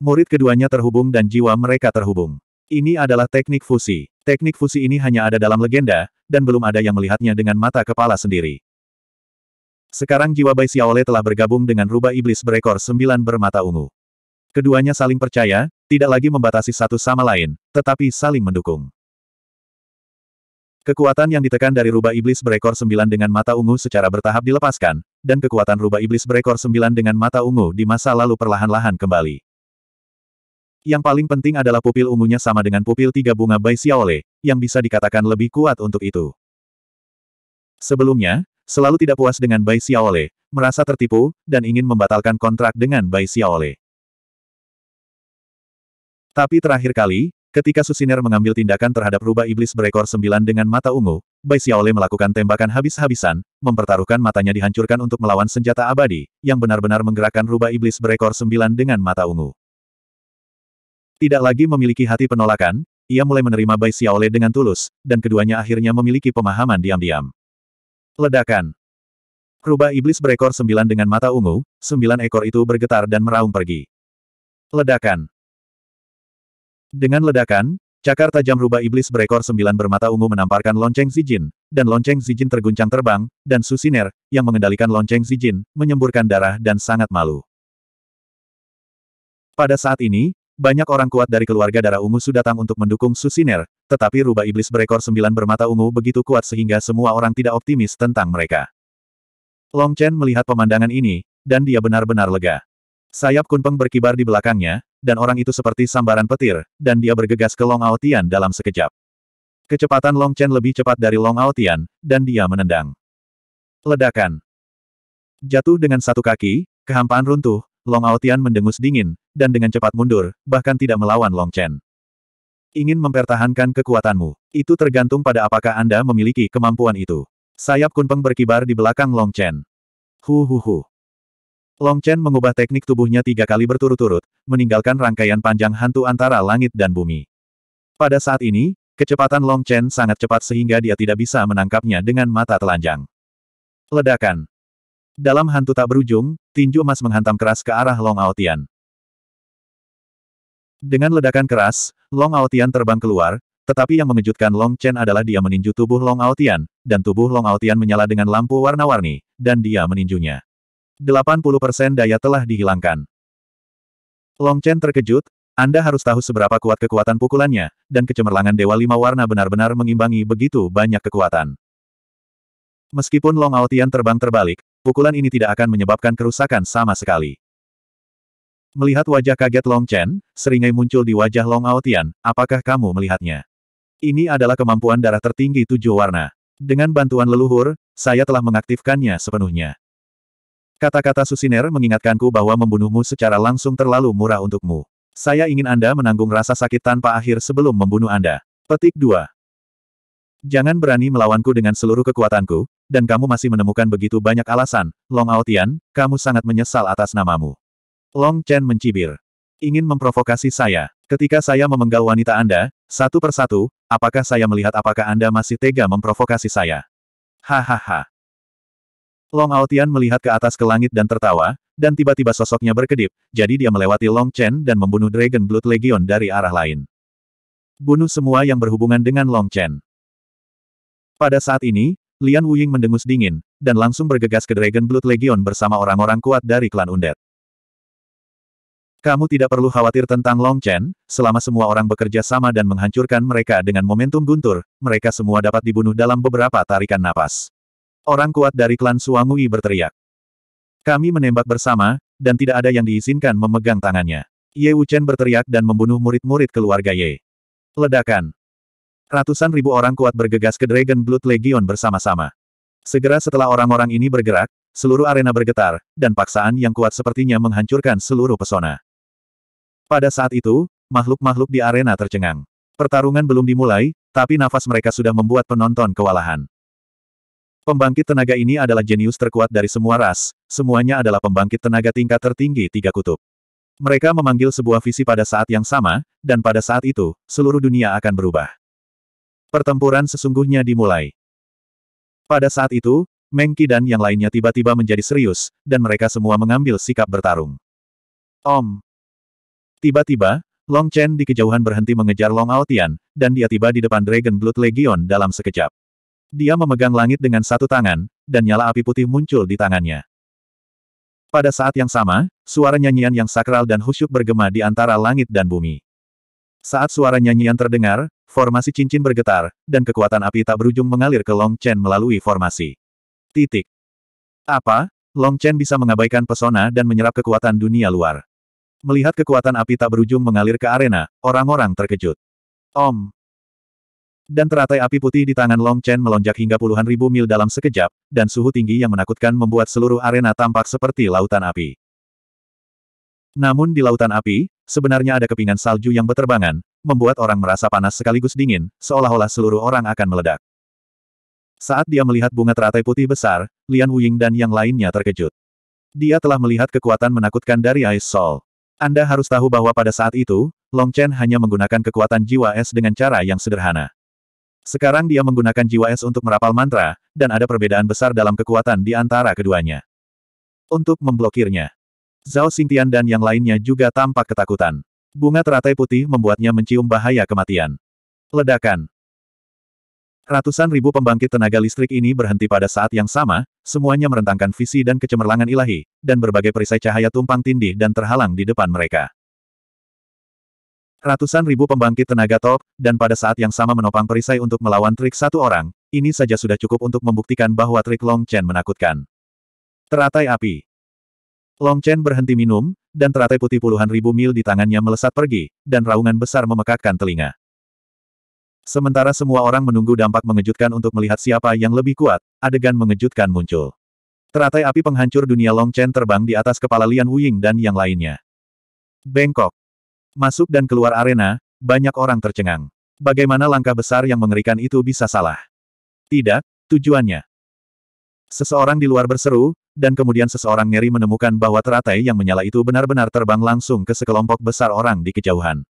Murid keduanya terhubung dan jiwa mereka terhubung. Ini adalah teknik fusi. Teknik fusi ini hanya ada dalam legenda, dan belum ada yang melihatnya dengan mata kepala sendiri. Sekarang jiwa Bai Xiaole telah bergabung dengan rubah iblis berekor sembilan bermata ungu. Keduanya saling percaya, tidak lagi membatasi satu sama lain, tetapi saling mendukung. Kekuatan yang ditekan dari rubah iblis berekor sembilan dengan mata ungu secara bertahap dilepaskan, dan kekuatan rubah iblis berekor sembilan dengan mata ungu di masa lalu perlahan-lahan kembali. Yang paling penting adalah pupil ungunya sama dengan pupil tiga bunga Bai Xiaole, yang bisa dikatakan lebih kuat untuk itu. Sebelumnya, selalu tidak puas dengan Bai Xiaole, merasa tertipu, dan ingin membatalkan kontrak dengan Bai Xiaole. Tapi terakhir kali, ketika Susiner mengambil tindakan terhadap rubah iblis berekor sembilan dengan mata ungu, Bai Xiaole melakukan tembakan habis-habisan, mempertaruhkan matanya dihancurkan untuk melawan senjata abadi, yang benar-benar menggerakkan rubah iblis berekor sembilan dengan mata ungu. Tidak lagi memiliki hati penolakan, ia mulai menerima Bai Xiaole dengan tulus, dan keduanya akhirnya memiliki pemahaman diam-diam. Ledakan. Rubah iblis berekor sembilan dengan mata ungu, sembilan ekor itu bergetar dan meraung pergi. Ledakan. Dengan ledakan, cakar tajam rubah iblis berekor sembilan bermata ungu menamparkan lonceng Zijin, dan lonceng Zijin terguncang terbang, dan Susiner, yang mengendalikan lonceng Zijin, menyemburkan darah dan sangat malu. Pada saat ini, banyak orang kuat dari keluarga darah ungu sudah datang untuk mendukung Susiner, tetapi rubah iblis berekor sembilan bermata ungu begitu kuat sehingga semua orang tidak optimis tentang mereka. Long Chen melihat pemandangan ini, dan dia benar-benar lega. Sayap kunpeng berkibar di belakangnya, dan orang itu seperti sambaran petir, dan dia bergegas ke Long Aotian dalam sekejap. Kecepatan Long Chen lebih cepat dari Long Aotian, dan dia menendang. Ledakan. Jatuh dengan satu kaki, kehampaan runtuh, Long Aotian mendengus dingin, dan dengan cepat mundur, bahkan tidak melawan Long Chen. Ingin mempertahankan kekuatanmu. Itu tergantung pada apakah Anda memiliki kemampuan itu. Sayap Kunpeng berkibar di belakang Long Chen. Hu hu hu. Long Chen mengubah teknik tubuhnya tiga kali berturut-turut, meninggalkan rangkaian panjang hantu antara langit dan bumi. Pada saat ini, kecepatan Long Chen sangat cepat sehingga dia tidak bisa menangkapnya dengan mata telanjang. Ledakan. Dalam hantu tak berujung, tinju emas menghantam keras ke arah Long Aotian. Dengan ledakan keras, Long Aotian terbang keluar, tetapi yang mengejutkan Long Chen adalah dia meninju tubuh Long Aotian, dan tubuh Long Aotian menyala dengan lampu warna-warni, dan dia meninjunya. 80% daya telah dihilangkan. Long Chen terkejut, Anda harus tahu seberapa kuat kekuatan pukulannya, dan kecemerlangan Dewa Lima Warna benar-benar mengimbangi begitu banyak kekuatan. Meskipun Long Aotian terbang terbalik, pukulan ini tidak akan menyebabkan kerusakan sama sekali. Melihat wajah kaget Long Chen, seringai muncul di wajah Long Aotian, apakah kamu melihatnya? Ini adalah kemampuan darah tertinggi tujuh warna. Dengan bantuan leluhur, saya telah mengaktifkannya sepenuhnya. Kata-kata Susiner mengingatkanku bahwa membunuhmu secara langsung terlalu murah untukmu. Saya ingin Anda menanggung rasa sakit tanpa akhir sebelum membunuh Anda. Petik 2. Jangan berani melawanku dengan seluruh kekuatanku, dan kamu masih menemukan begitu banyak alasan, Long Aotian, kamu sangat menyesal atas namamu. Long Chen mencibir. Ingin memprovokasi saya. Ketika saya memenggal wanita Anda, satu persatu, apakah saya melihat apakah Anda masih tega memprovokasi saya? Hahaha. Long Aotian melihat ke atas ke langit dan tertawa, dan tiba-tiba sosoknya berkedip, jadi dia melewati Long Chen dan membunuh Dragon Blood Legion dari arah lain. Bunuh semua yang berhubungan dengan Long Chen. Pada saat ini, Lian Wuying mendengus dingin, dan langsung bergegas ke Dragon Blood Legion bersama orang-orang kuat dari klan Undead. Kamu tidak perlu khawatir tentang Long Chen, selama semua orang bekerja sama dan menghancurkan mereka dengan momentum guntur, mereka semua dapat dibunuh dalam beberapa tarikan napas. Orang kuat dari klan Suangui berteriak. Kami menembak bersama, dan tidak ada yang diizinkan memegang tangannya. Ye Wuchen berteriak dan membunuh murid-murid keluarga Ye. Ledakan. Ratusan ribu orang kuat bergegas ke Dragon Blood Legion bersama-sama. Segera setelah orang-orang ini bergerak, seluruh arena bergetar, dan paksaan yang kuat sepertinya menghancurkan seluruh pesona. Pada saat itu, makhluk-makhluk di arena tercengang. Pertarungan belum dimulai, tapi nafas mereka sudah membuat penonton kewalahan. Pembangkit tenaga ini adalah jenius terkuat dari semua ras, semuanya adalah pembangkit tenaga tingkat tertinggi tiga kutub. Mereka memanggil sebuah visi pada saat yang sama, dan pada saat itu, seluruh dunia akan berubah. Pertempuran sesungguhnya dimulai. Pada saat itu, Mengki dan yang lainnya tiba-tiba menjadi serius, dan mereka semua mengambil sikap bertarung. Om. Tiba-tiba, Long Chen di kejauhan berhenti mengejar Long Aotian, dan dia tiba di depan Dragon Blood Legion dalam sekejap. Dia memegang langit dengan satu tangan, dan nyala api putih muncul di tangannya. Pada saat yang sama, suara nyanyian yang sakral dan khusyuk bergema di antara langit dan bumi. Saat suara nyanyian terdengar, formasi cincin bergetar, dan kekuatan api tak berujung mengalir ke Long Chen melalui formasi. Titik. Apa? Long Chen bisa mengabaikan pesona dan menyerap kekuatan dunia luar. Melihat kekuatan api tak berujung mengalir ke arena, orang-orang terkejut. Om, dan teratai api putih di tangan Long Chen melonjak hingga puluhan ribu mil dalam sekejap, dan suhu tinggi yang menakutkan membuat seluruh arena tampak seperti lautan api. Namun di lautan api, sebenarnya ada kepingan salju yang beterbangan, membuat orang merasa panas sekaligus dingin, seolah-olah seluruh orang akan meledak. Saat dia melihat bunga teratai putih besar, Lian Wuying dan yang lainnya terkejut. Dia telah melihat kekuatan menakutkan dari Ice Soul. Anda harus tahu bahwa pada saat itu, Long Chen hanya menggunakan kekuatan jiwa es dengan cara yang sederhana. Sekarang dia menggunakan jiwa es untuk merapal mantra, dan ada perbedaan besar dalam kekuatan di antara keduanya. Untuk memblokirnya, Zhao Xingtian dan yang lainnya juga tampak ketakutan. Bunga teratai putih membuatnya mencium bahaya kematian. Ledakan. Ratusan ribu pembangkit tenaga listrik ini berhenti pada saat yang sama, semuanya merentangkan visi dan kecemerlangan ilahi, dan berbagai perisai cahaya tumpang tindih dan terhalang di depan mereka. Ratusan ribu pembangkit tenaga top, dan pada saat yang sama menopang perisai untuk melawan trik satu orang, ini saja sudah cukup untuk membuktikan bahwa trik Long Chen menakutkan. Teratai api. Long Chen berhenti minum, dan teratai putih puluhan ribu mil di tangannya melesat pergi, dan raungan besar memekakkan telinga. Sementara semua orang menunggu dampak mengejutkan untuk melihat siapa yang lebih kuat, adegan mengejutkan muncul. Teratai api penghancur dunia Long Chen terbang di atas kepala Lian Wuying dan yang lainnya. Bengkok. Masuk dan keluar arena, banyak orang tercengang. Bagaimana langkah besar yang mengerikan itu bisa salah? Tidak, tujuannya. Seseorang di luar berseru, dan kemudian seseorang ngeri menemukan bahwa teratai yang menyala itu benar-benar terbang langsung ke sekelompok besar orang di kejauhan.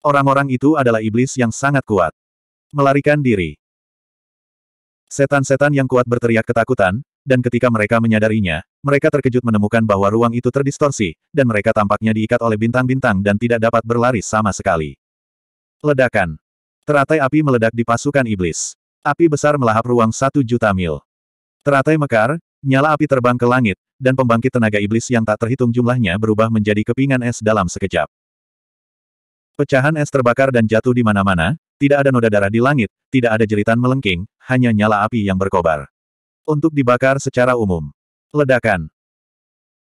Orang-orang itu adalah iblis yang sangat kuat. Melarikan diri. Setan-setan yang kuat berteriak ketakutan, dan ketika mereka menyadarinya, mereka terkejut menemukan bahwa ruang itu terdistorsi, dan mereka tampaknya diikat oleh bintang-bintang dan tidak dapat berlari sama sekali. Ledakan. Teratai api meledak di pasukan iblis. Api besar melahap ruang satu juta mil. Teratai mekar, nyala api terbang ke langit, dan pembangkit tenaga iblis yang tak terhitung jumlahnya berubah menjadi kepingan es dalam sekejap. Pecahan es terbakar dan jatuh di mana-mana, tidak ada noda darah di langit, tidak ada jeritan melengking, hanya nyala api yang berkobar untuk dibakar secara umum. Ledakan.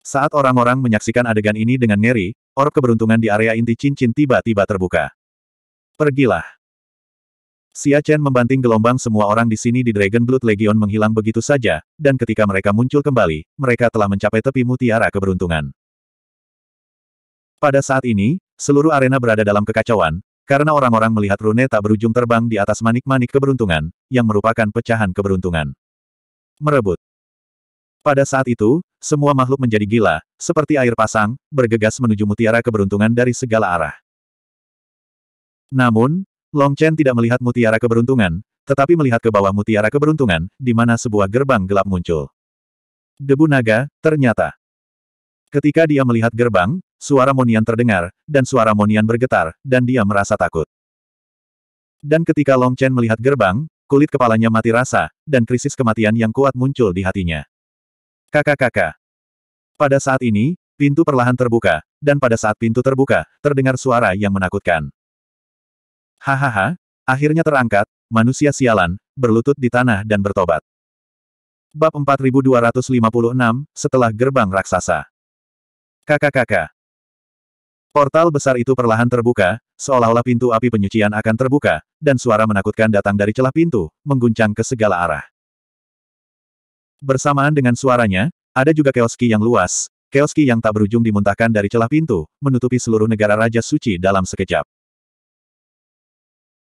Saat orang-orang menyaksikan adegan ini dengan ngeri, orb keberuntungan di area inti cincin tiba-tiba terbuka. Pergilah. Xia Chen membanting gelombang semua orang di sini di Dragon Blood Legion menghilang begitu saja, dan ketika mereka muncul kembali, mereka telah mencapai tepi mutiara keberuntungan. Pada saat ini, seluruh arena berada dalam kekacauan, karena orang-orang melihat rune tak berujung terbang di atas manik-manik keberuntungan, yang merupakan pecahan keberuntungan. Merebut. Pada saat itu, semua makhluk menjadi gila, seperti air pasang, bergegas menuju mutiara keberuntungan dari segala arah. Namun, Long Chen tidak melihat mutiara keberuntungan, tetapi melihat ke bawah mutiara keberuntungan, di mana sebuah gerbang gelap muncul. Debu naga, ternyata. Ketika dia melihat gerbang, suara Monian terdengar, dan suara Monian bergetar, dan dia merasa takut. Dan ketika Long Chen melihat gerbang, kulit kepalanya mati rasa, dan krisis kematian yang kuat muncul di hatinya. Kakak-kakak. Pada saat ini, pintu perlahan terbuka, dan pada saat pintu terbuka, terdengar suara yang menakutkan. Hahaha, akhirnya terangkat, manusia sialan, berlutut di tanah dan bertobat. Bab 4256, setelah gerbang raksasa. Kakak-kakak. Portal besar itu perlahan terbuka, seolah-olah pintu api penyucian akan terbuka, dan suara menakutkan datang dari celah pintu, mengguncang ke segala arah. Bersamaan dengan suaranya, ada juga keoski yang luas, keoski yang tak berujung dimuntahkan dari celah pintu, menutupi seluruh negara Raja Suci dalam sekejap.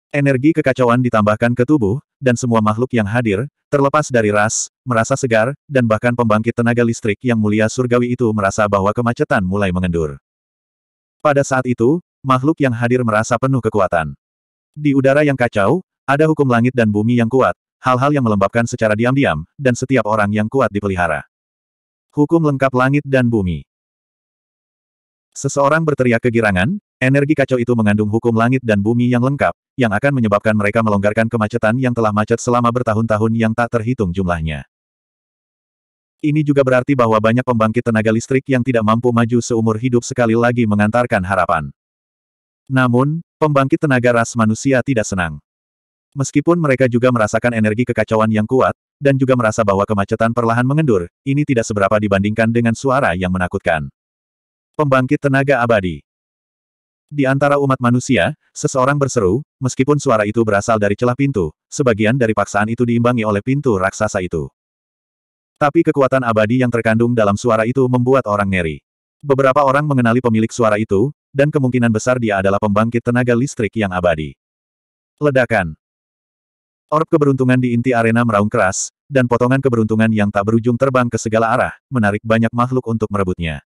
Energi kekacauan ditambahkan ke tubuh, dan semua makhluk yang hadir, terlepas dari ras, merasa segar, dan bahkan pembangkit tenaga listrik yang mulia surgawi itu merasa bahwa kemacetan mulai mengendur. Pada saat itu, makhluk yang hadir merasa penuh kekuatan. Di udara yang kacau, ada hukum langit dan bumi yang kuat, hal-hal yang melembabkan secara diam-diam, dan setiap orang yang kuat dipelihara. Hukum lengkap langit dan bumi. Seseorang berteriak kegirangan, energi kacau itu mengandung hukum langit dan bumi yang lengkap, yang akan menyebabkan mereka melonggarkan kemacetan yang telah macet selama bertahun-tahun yang tak terhitung jumlahnya. Ini juga berarti bahwa banyak pembangkit tenaga listrik yang tidak mampu maju seumur hidup sekali lagi mengantarkan harapan. Namun, pembangkit tenaga ras manusia tidak senang. Meskipun mereka juga merasakan energi kekacauan yang kuat, dan juga merasa bahwa kemacetan perlahan mengendur, ini tidak seberapa dibandingkan dengan suara yang menakutkan. Pembangkit tenaga abadi Di antara umat manusia, seseorang berseru, meskipun suara itu berasal dari celah pintu, sebagian dari paksaan itu diimbangi oleh pintu raksasa itu. Tapi kekuatan abadi yang terkandung dalam suara itu membuat orang ngeri. Beberapa orang mengenali pemilik suara itu, dan kemungkinan besar dia adalah pembangkit tenaga listrik yang abadi. Ledakan. Orb keberuntungan di inti arena meraung keras, dan potongan keberuntungan yang tak berujung terbang ke segala arah, menarik banyak makhluk untuk merebutnya.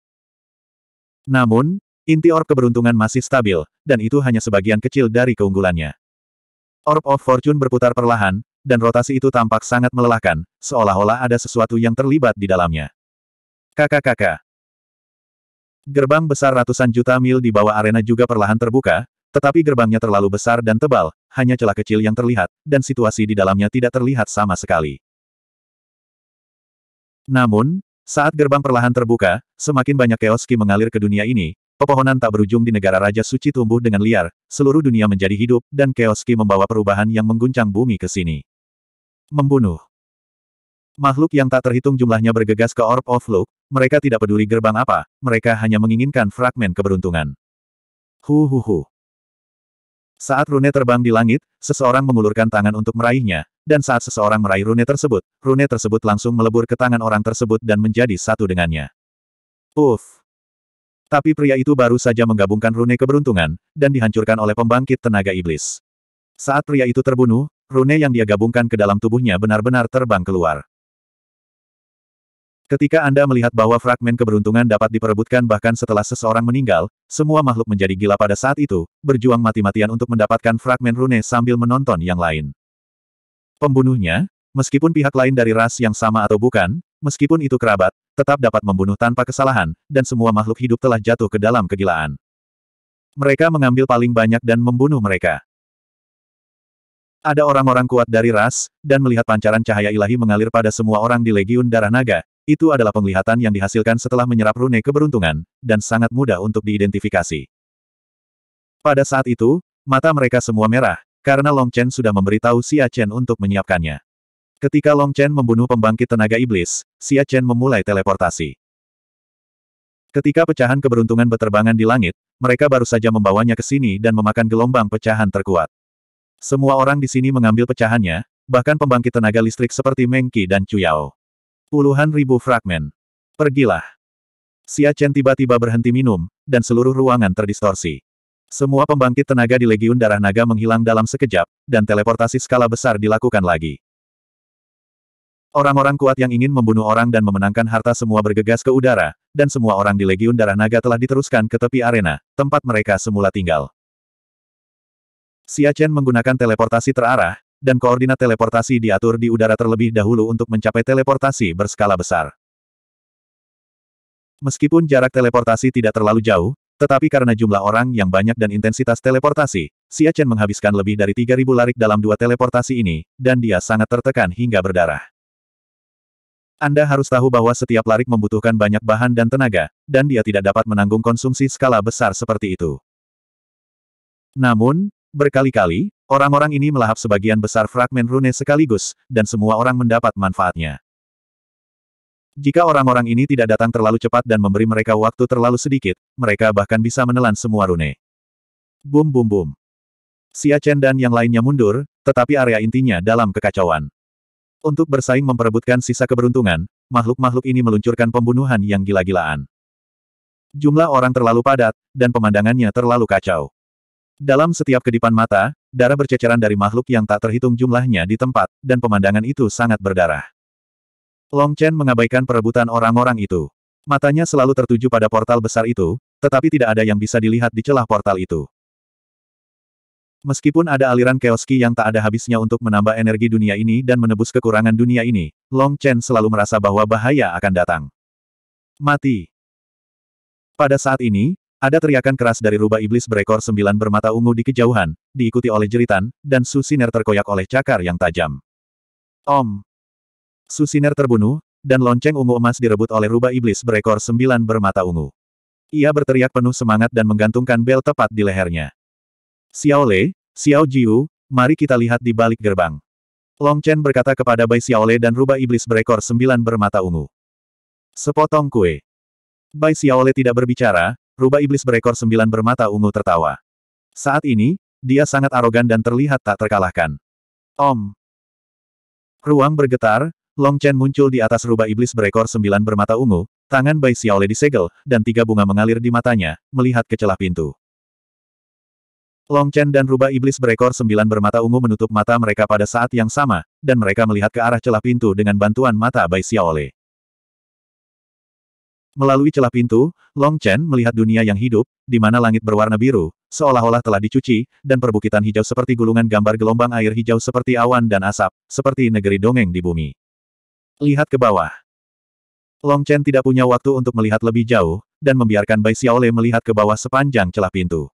Namun, inti orb keberuntungan masih stabil, dan itu hanya sebagian kecil dari keunggulannya. Orb of Fortune berputar perlahan, dan rotasi itu tampak sangat melelahkan, seolah-olah ada sesuatu yang terlibat di dalamnya. Kakak-kakak. Gerbang besar ratusan juta mil di bawah arena juga perlahan terbuka, tetapi gerbangnya terlalu besar dan tebal, hanya celah kecil yang terlihat, dan situasi di dalamnya tidak terlihat sama sekali. Namun, saat gerbang perlahan terbuka, semakin banyak keoski mengalir ke dunia ini, pepohonan tak berujung di negara Raja Suci tumbuh dengan liar, seluruh dunia menjadi hidup, dan keoski membawa perubahan yang mengguncang bumi ke sini. Membunuh. Makhluk yang tak terhitung jumlahnya bergegas ke Orb of Luke, mereka tidak peduli gerbang apa, mereka hanya menginginkan fragmen keberuntungan. Hu hu hu. Saat rune terbang di langit, seseorang mengulurkan tangan untuk meraihnya, dan saat seseorang meraih rune tersebut, rune tersebut langsung melebur ke tangan orang tersebut dan menjadi satu dengannya. Uff. Tapi pria itu baru saja menggabungkan rune keberuntungan, dan dihancurkan oleh pembangkit tenaga iblis. Saat pria itu terbunuh, Rune yang dia gabungkan ke dalam tubuhnya benar-benar terbang keluar. Ketika Anda melihat bahwa fragmen keberuntungan dapat diperebutkan bahkan setelah seseorang meninggal, semua makhluk menjadi gila pada saat itu, berjuang mati-matian untuk mendapatkan fragmen rune sambil menonton yang lain. Pembunuhnya, meskipun pihak lain dari ras yang sama atau bukan, meskipun itu kerabat, tetap dapat membunuh tanpa kesalahan, dan semua makhluk hidup telah jatuh ke dalam kegilaan. Mereka mengambil paling banyak dan membunuh mereka. Ada orang-orang kuat dari ras, dan melihat pancaran cahaya ilahi mengalir pada semua orang di Legiun Darah Naga, itu adalah penglihatan yang dihasilkan setelah menyerap rune keberuntungan, dan sangat mudah untuk diidentifikasi. Pada saat itu, mata mereka semua merah, karena Long Chen sudah memberitahu Xia Chen untuk menyiapkannya. Ketika Long Chen membunuh pembangkit tenaga iblis, Xia Chen memulai teleportasi. Ketika pecahan keberuntungan berterbangan di langit, mereka baru saja membawanya ke sini dan memakan gelombang pecahan terkuat. Semua orang di sini mengambil pecahannya, bahkan pembangkit tenaga listrik seperti Mengki dan Cuyao. Puluhan ribu fragmen. Pergilah. Xia Chen tiba-tiba berhenti minum, dan seluruh ruangan terdistorsi. Semua pembangkit tenaga di Legiun Darah Naga menghilang dalam sekejap, dan teleportasi skala besar dilakukan lagi. Orang-orang kuat yang ingin membunuh orang dan memenangkan harta semua bergegas ke udara, dan semua orang di Legiun Darah Naga telah diteruskan ke tepi arena, tempat mereka semula tinggal. Xia Chen menggunakan teleportasi terarah, dan koordinat teleportasi diatur di udara terlebih dahulu untuk mencapai teleportasi berskala besar. Meskipun jarak teleportasi tidak terlalu jauh, tetapi karena jumlah orang yang banyak dan intensitas teleportasi, Xia Chen menghabiskan lebih dari 3.000 larik dalam dua teleportasi ini, dan dia sangat tertekan hingga berdarah. Anda harus tahu bahwa setiap larik membutuhkan banyak bahan dan tenaga, dan dia tidak dapat menanggung konsumsi skala besar seperti itu. Namun, Berkali-kali, orang-orang ini melahap sebagian besar fragmen rune sekaligus, dan semua orang mendapat manfaatnya. Jika orang-orang ini tidak datang terlalu cepat dan memberi mereka waktu terlalu sedikit, mereka bahkan bisa menelan semua rune. Bum bum bum. Xia Chen dan yang lainnya mundur, tetapi area intinya dalam kekacauan. Untuk bersaing memperebutkan sisa keberuntungan, makhluk-makhluk ini meluncurkan pembunuhan yang gila-gilaan. Jumlah orang terlalu padat, dan pemandangannya terlalu kacau. Dalam setiap kedipan mata, darah berceceran dari makhluk yang tak terhitung jumlahnya di tempat, dan pemandangan itu sangat berdarah. Long Chen mengabaikan perebutan orang-orang itu. Matanya selalu tertuju pada portal besar itu, tetapi tidak ada yang bisa dilihat di celah portal itu. Meskipun ada aliran keoski yang tak ada habisnya untuk menambah energi dunia ini dan menebus kekurangan dunia ini, Long Chen selalu merasa bahwa bahaya akan datang. Mati. Pada saat ini, ada teriakan keras dari rubah iblis berekor sembilan bermata ungu di kejauhan, diikuti oleh jeritan, dan Susiner terkoyak oleh cakar yang tajam. Om! Susiner terbunuh, dan lonceng ungu emas direbut oleh rubah iblis berekor sembilan bermata ungu. Ia berteriak penuh semangat dan menggantungkan bel tepat di lehernya. Xiao Xiaole, Xiao Jiu, mari kita lihat di balik gerbang. Long Chen berkata kepada Bai Xiaole dan rubah iblis berekor sembilan bermata ungu. Sepotong kue. Bai Xiaole tidak berbicara, Rubah iblis berekor sembilan bermata ungu tertawa. Saat ini, dia sangat arogan dan terlihat tak terkalahkan. Om. Ruang bergetar, Long Chen muncul di atas rubah iblis berekor sembilan bermata ungu, tangan Bai Xiaole disegel, dan tiga bunga mengalir di matanya, melihat ke celah pintu. Long Chen dan rubah iblis berekor sembilan bermata ungu menutup mata mereka pada saat yang sama, dan mereka melihat ke arah celah pintu dengan bantuan mata Bai Xiaole. Melalui celah pintu, Long Chen melihat dunia yang hidup, di mana langit berwarna biru, seolah-olah telah dicuci, dan perbukitan hijau seperti gulungan gambar gelombang air hijau seperti awan dan asap, seperti negeri dongeng di bumi. Lihat ke bawah. Long Chen tidak punya waktu untuk melihat lebih jauh, dan membiarkan Bai Xiaole melihat ke bawah sepanjang celah pintu.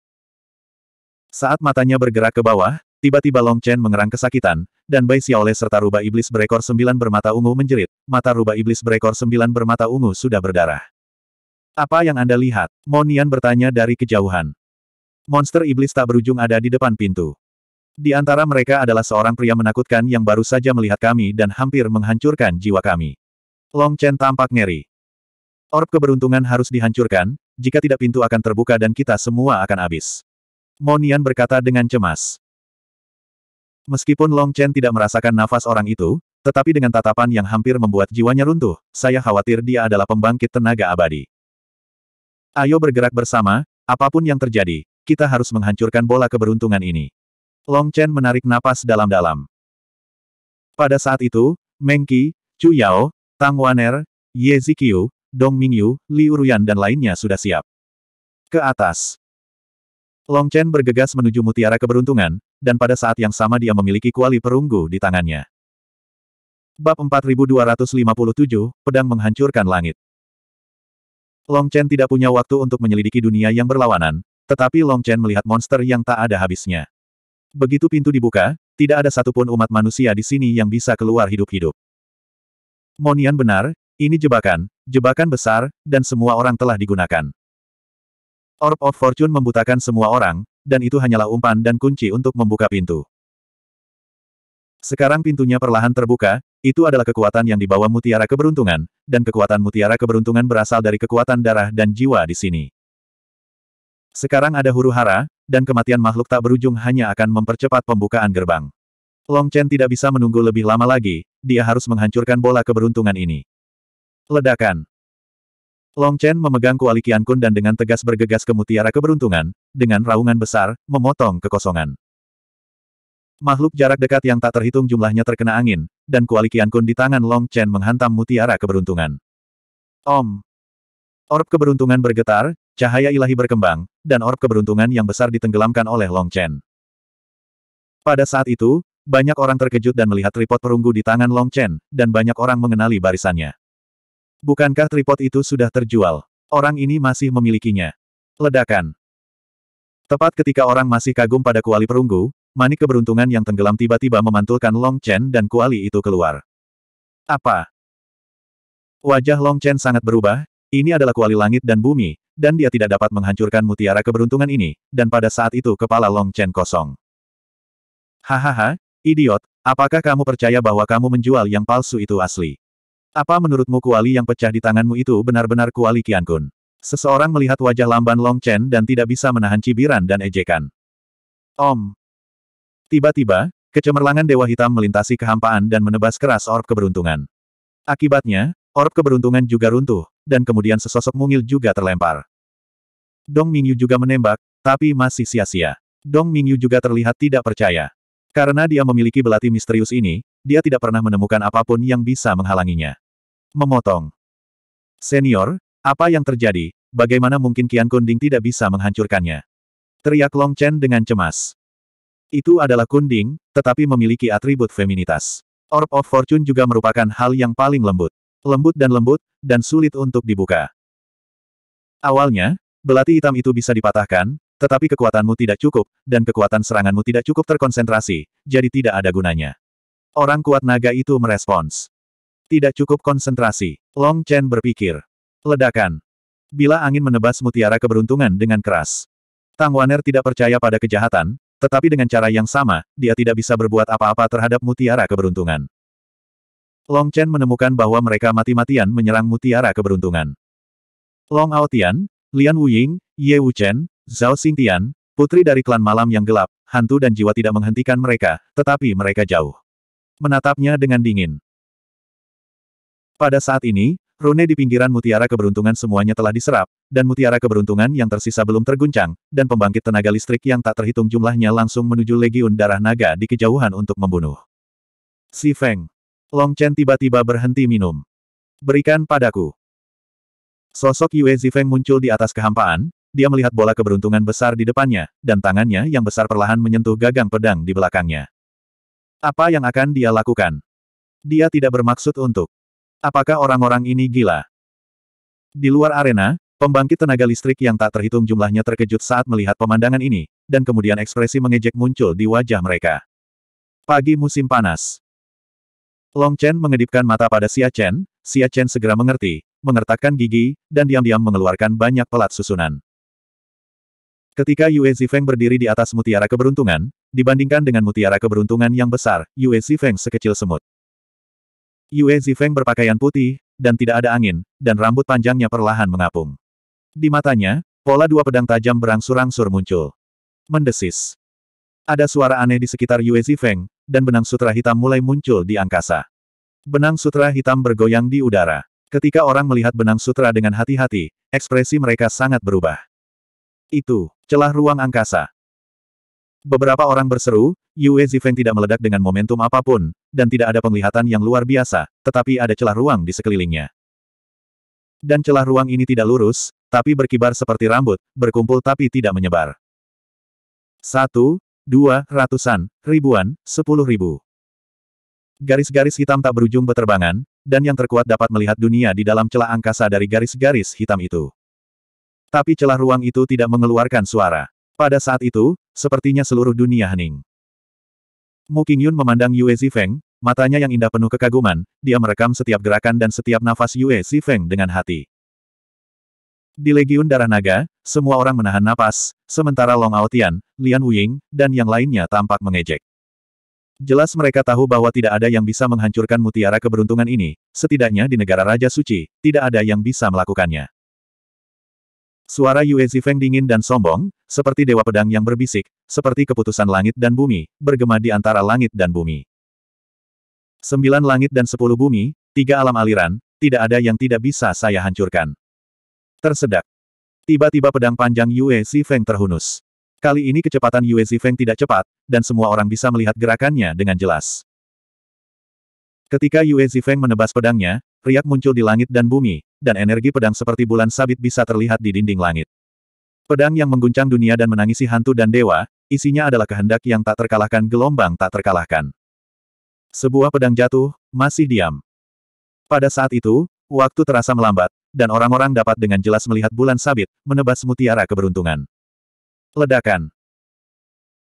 Saat matanya bergerak ke bawah, tiba-tiba Long Chen mengerang kesakitan, dan Bai Xiaole serta rubah iblis berekor sembilan bermata ungu menjerit, mata rubah iblis berekor sembilan bermata ungu sudah berdarah. Apa yang Anda lihat? Monian bertanya dari kejauhan. Monster iblis tak berujung ada di depan pintu. Di antara mereka adalah seorang pria menakutkan yang baru saja melihat kami dan hampir menghancurkan jiwa kami. Long Chen tampak ngeri. Orb keberuntungan harus dihancurkan, jika tidak pintu akan terbuka dan kita semua akan habis. Monian berkata dengan cemas. Meskipun Long Chen tidak merasakan nafas orang itu, tetapi dengan tatapan yang hampir membuat jiwanya runtuh, saya khawatir dia adalah pembangkit tenaga abadi. Ayo bergerak bersama, apapun yang terjadi, kita harus menghancurkan bola keberuntungan ini. Long Chen menarik napas dalam-dalam. Pada saat itu, Meng Qi, Chu Yao, Tang Waner, Ye Ziqiu, Dong Mingyu, Liu Ruyan dan lainnya sudah siap. Ke atas. Long Chen bergegas menuju mutiara keberuntungan, dan pada saat yang sama dia memiliki kuali perunggu di tangannya. Bab 4257, Pedang Menghancurkan Langit. Long Chen tidak punya waktu untuk menyelidiki dunia yang berlawanan, tetapi Long Chen melihat monster yang tak ada habisnya. Begitu pintu dibuka, tidak ada satupun umat manusia di sini yang bisa keluar hidup-hidup. Monian benar, ini jebakan, jebakan besar, dan semua orang telah digunakan. Orb of Fortune membutakan semua orang, dan itu hanyalah umpan dan kunci untuk membuka pintu. Sekarang pintunya perlahan terbuka, itu adalah kekuatan yang dibawa mutiara keberuntungan, dan kekuatan mutiara keberuntungan berasal dari kekuatan darah dan jiwa di sini. Sekarang ada huru hara, dan kematian makhluk tak berujung hanya akan mempercepat pembukaan gerbang. Long Chen tidak bisa menunggu lebih lama lagi, dia harus menghancurkan bola keberuntungan ini. Ledakan. Long Chen memegang kuali Qian Kun dan dengan tegas bergegas ke mutiara keberuntungan, dengan raungan besar, memotong kekosongan. Makhluk jarak dekat yang tak terhitung jumlahnya terkena angin, dan kuali Qiankun di tangan Long Chen menghantam mutiara keberuntungan. Om! Orb keberuntungan bergetar, cahaya ilahi berkembang, dan orb keberuntungan yang besar ditenggelamkan oleh Long Chen. Pada saat itu, banyak orang terkejut dan melihat tripod perunggu di tangan Long Chen, dan banyak orang mengenali barisannya. Bukankah tripod itu sudah terjual? Orang ini masih memilikinya. Ledakan. Tepat ketika orang masih kagum pada kuali perunggu, manik keberuntungan yang tenggelam tiba-tiba memantulkan Long Chen dan kuali itu keluar. Apa? Wajah Long Chen sangat berubah, ini adalah kuali langit dan bumi, dan dia tidak dapat menghancurkan mutiara keberuntungan ini, dan pada saat itu kepala Long Chen kosong. Hahaha, idiot, apakah kamu percaya bahwa kamu menjual yang palsu itu asli? Apa menurutmu kuali yang pecah di tanganmu itu benar-benar kuali Qian Kun? Seseorang melihat wajah lamban Long Chen dan tidak bisa menahan cibiran dan ejekan. Om, Tiba-tiba, kecemerlangan Dewa Hitam melintasi kehampaan dan menebas keras orb keberuntungan. Akibatnya, orb keberuntungan juga runtuh, dan kemudian sesosok mungil juga terlempar. Dong Mingyu juga menembak, tapi masih sia-sia. Dong Mingyu juga terlihat tidak percaya. Karena dia memiliki belati misterius ini, dia tidak pernah menemukan apapun yang bisa menghalanginya. Memotong. Senior, apa yang terjadi? Bagaimana mungkin Kian Kunding tidak bisa menghancurkannya? Teriak Long Chen dengan cemas. Itu adalah kunding, tetapi memiliki atribut feminitas. Orb of Fortune juga merupakan hal yang paling lembut. Lembut dan lembut, dan sulit untuk dibuka. Awalnya, belati hitam itu bisa dipatahkan, tetapi kekuatanmu tidak cukup, dan kekuatan seranganmu tidak cukup terkonsentrasi, jadi tidak ada gunanya. Orang kuat naga itu merespons. Tidak cukup konsentrasi. Long Chen berpikir. Ledakan. Bila angin menebas mutiara keberuntungan dengan keras. Tang Waner tidak percaya pada kejahatan, tetapi dengan cara yang sama, dia tidak bisa berbuat apa-apa terhadap mutiara keberuntungan. Long Chen menemukan bahwa mereka mati-matian menyerang mutiara keberuntungan. Long Aotian, Lian Wuying, Ye Wuchen, Zhao Xingtian, putri dari klan malam yang gelap, hantu dan jiwa tidak menghentikan mereka, tetapi mereka jauh. Menatapnya dengan dingin. Pada saat ini, Rune di pinggiran mutiara keberuntungan semuanya telah diserap, dan mutiara keberuntungan yang tersisa belum terguncang, dan pembangkit tenaga listrik yang tak terhitung jumlahnya langsung menuju legiun darah naga di kejauhan untuk membunuh. Si Feng. Long Chen tiba-tiba berhenti minum. Berikan padaku. Sosok Yue Zifeng muncul di atas kehampaan, dia melihat bola keberuntungan besar di depannya, dan tangannya yang besar perlahan menyentuh gagang pedang di belakangnya. Apa yang akan dia lakukan? Dia tidak bermaksud untuk Apakah orang-orang ini gila? Di luar arena, pembangkit tenaga listrik yang tak terhitung jumlahnya terkejut saat melihat pemandangan ini, dan kemudian ekspresi mengejek muncul di wajah mereka. Pagi musim panas. Long Chen mengedipkan mata pada Xia Chen, Xia Chen segera mengerti, mengertakkan gigi, dan diam-diam mengeluarkan banyak pelat susunan. Ketika Yue Zifeng berdiri di atas mutiara keberuntungan, dibandingkan dengan mutiara keberuntungan yang besar, Yue Zifeng sekecil semut. Yue Zifeng berpakaian putih, dan tidak ada angin, dan rambut panjangnya perlahan mengapung. Di matanya, pola dua pedang tajam berangsur-angsur muncul. Mendesis. Ada suara aneh di sekitar Yue Zifeng, dan benang sutra hitam mulai muncul di angkasa. Benang sutra hitam bergoyang di udara. Ketika orang melihat benang sutra dengan hati-hati, ekspresi mereka sangat berubah. Itu, celah ruang angkasa. Beberapa orang berseru, Yue Zifeng tidak meledak dengan momentum apapun, dan tidak ada penglihatan yang luar biasa, tetapi ada celah ruang di sekelilingnya. Dan celah ruang ini tidak lurus, tapi berkibar seperti rambut, berkumpul tapi tidak menyebar. Satu, dua, ratusan, ribuan, sepuluh ribu. Garis-garis hitam tak berujung beterbangan, dan yang terkuat dapat melihat dunia di dalam celah angkasa dari garis-garis hitam itu. Tapi celah ruang itu tidak mengeluarkan suara. Pada saat itu, sepertinya seluruh dunia hening. Mu Qingyun memandang Yue Zifeng, matanya yang indah penuh kekaguman, dia merekam setiap gerakan dan setiap nafas Yue Zifeng dengan hati. Di Legiun Darah Naga, semua orang menahan napas, sementara Long Aotian, Lian Wuying, dan yang lainnya tampak mengejek. Jelas mereka tahu bahwa tidak ada yang bisa menghancurkan mutiara keberuntungan ini, setidaknya di negara Raja Suci, tidak ada yang bisa melakukannya. Suara Yue Zifeng dingin dan sombong, seperti dewa pedang yang berbisik, seperti keputusan langit dan bumi, bergema di antara langit dan bumi. Sembilan langit dan sepuluh bumi, tiga alam aliran, tidak ada yang tidak bisa saya hancurkan. Tersedak. Tiba-tiba pedang panjang Yue Zifeng terhunus. Kali ini kecepatan Yue Zifeng tidak cepat, dan semua orang bisa melihat gerakannya dengan jelas. Ketika Yue Zifeng menebas pedangnya, riak muncul di langit dan bumi, dan energi pedang seperti bulan sabit bisa terlihat di dinding langit. Pedang yang mengguncang dunia dan menangisi hantu dan dewa, isinya adalah kehendak yang tak terkalahkan gelombang tak terkalahkan. Sebuah pedang jatuh, masih diam. Pada saat itu, waktu terasa melambat, dan orang-orang dapat dengan jelas melihat bulan sabit, menebas mutiara keberuntungan. Ledakan.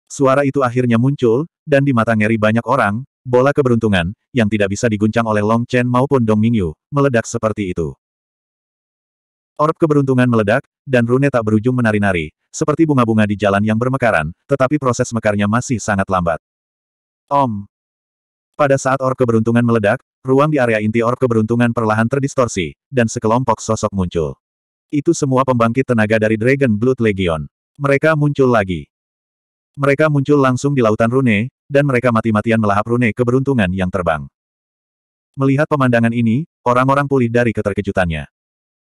Suara itu akhirnya muncul, dan di mata ngeri banyak orang, bola keberuntungan, yang tidak bisa diguncang oleh Long Chen maupun Dong Mingyu, meledak seperti itu. Orb keberuntungan meledak, dan rune tak berujung menari-nari, seperti bunga-bunga di jalan yang bermekaran, tetapi proses mekarnya masih sangat lambat. Om. Pada saat orb keberuntungan meledak, ruang di area inti orb keberuntungan perlahan terdistorsi, dan sekelompok sosok muncul. Itu semua pembangkit tenaga dari Dragon Blood Legion. Mereka muncul lagi. Mereka muncul langsung di lautan rune, dan mereka mati-matian melahap rune keberuntungan yang terbang. Melihat pemandangan ini, orang-orang pulih dari keterkejutannya.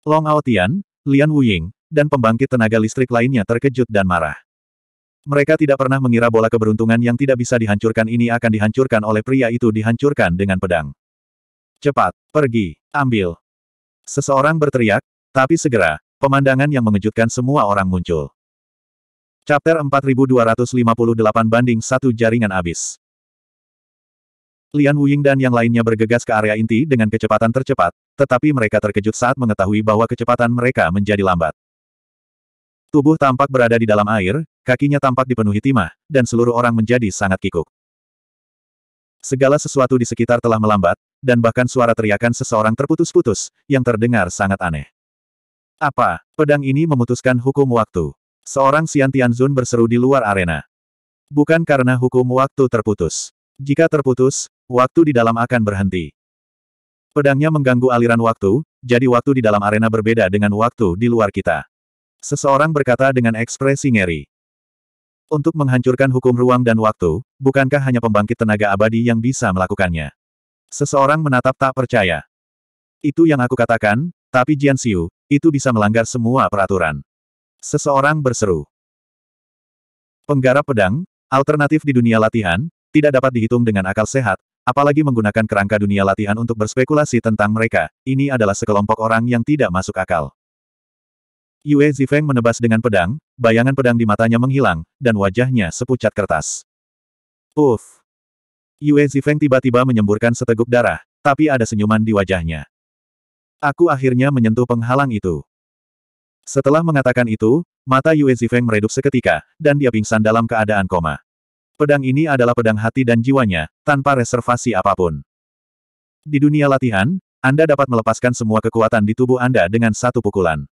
Long Aotian, Lian Wuying, dan pembangkit tenaga listrik lainnya terkejut dan marah. Mereka tidak pernah mengira bola keberuntungan yang tidak bisa dihancurkan ini akan dihancurkan oleh pria itu dihancurkan dengan pedang. Cepat, pergi, ambil. Seseorang berteriak, tapi segera, pemandangan yang mengejutkan semua orang muncul. Chapter 4258 banding satu jaringan abis. Lian Wuying dan yang lainnya bergegas ke area inti dengan kecepatan tercepat, tetapi mereka terkejut saat mengetahui bahwa kecepatan mereka menjadi lambat. Tubuh tampak berada di dalam air, kakinya tampak dipenuhi timah, dan seluruh orang menjadi sangat kikuk. Segala sesuatu di sekitar telah melambat, dan bahkan suara teriakan seseorang terputus-putus, yang terdengar sangat aneh. Apa? Pedang ini memutuskan hukum waktu. Seorang Xian Tianzun berseru di luar arena. Bukan karena hukum waktu terputus. Jika terputus, waktu di dalam akan berhenti. Pedangnya mengganggu aliran waktu, jadi waktu di dalam arena berbeda dengan waktu di luar kita. Seseorang berkata dengan ekspresi ngeri. Untuk menghancurkan hukum ruang dan waktu, bukankah hanya pembangkit tenaga abadi yang bisa melakukannya? Seseorang menatap tak percaya. Itu yang aku katakan, tapi Jian Xiu, itu bisa melanggar semua peraturan. Seseorang berseru. Penggarap pedang, alternatif di dunia latihan, tidak dapat dihitung dengan akal sehat, apalagi menggunakan kerangka dunia latihan untuk berspekulasi tentang mereka. Ini adalah sekelompok orang yang tidak masuk akal. Yue Zifeng menebas dengan pedang, bayangan pedang di matanya menghilang, dan wajahnya sepucat kertas. Uff! Yue Zifeng tiba-tiba menyemburkan seteguk darah, tapi ada senyuman di wajahnya. Aku akhirnya menyentuh penghalang itu. Setelah mengatakan itu, mata Yue Zifeng meredup seketika, dan dia pingsan dalam keadaan koma. Pedang ini adalah pedang hati dan jiwanya, tanpa reservasi apapun. Di dunia latihan, Anda dapat melepaskan semua kekuatan di tubuh Anda dengan satu pukulan.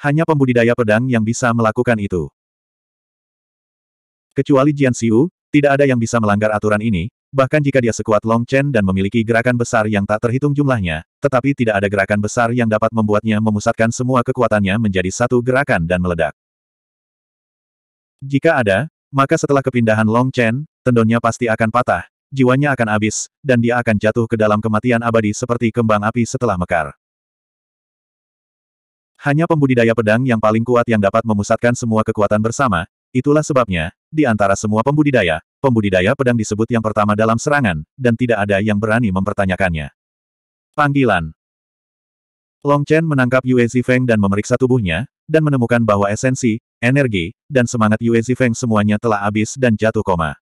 Hanya pembudidaya pedang yang bisa melakukan itu. Kecuali Jian Xiu, tidak ada yang bisa melanggar aturan ini, bahkan jika dia sekuat Long Chen dan memiliki gerakan besar yang tak terhitung jumlahnya, tetapi tidak ada gerakan besar yang dapat membuatnya memusatkan semua kekuatannya menjadi satu gerakan dan meledak. Jika ada, maka setelah kepindahan Long Chen, tendonnya pasti akan patah, jiwanya akan habis, dan dia akan jatuh ke dalam kematian abadi seperti kembang api setelah mekar. Hanya pembudidaya pedang yang paling kuat yang dapat memusatkan semua kekuatan bersama, itulah sebabnya, di antara semua pembudidaya, pembudidaya pedang disebut yang pertama dalam serangan, dan tidak ada yang berani mempertanyakannya. Panggilan Long Chen menangkap Yue Zifeng dan memeriksa tubuhnya, dan menemukan bahwa esensi, energi, dan semangat Yue Zifeng semuanya telah habis dan jatuh koma.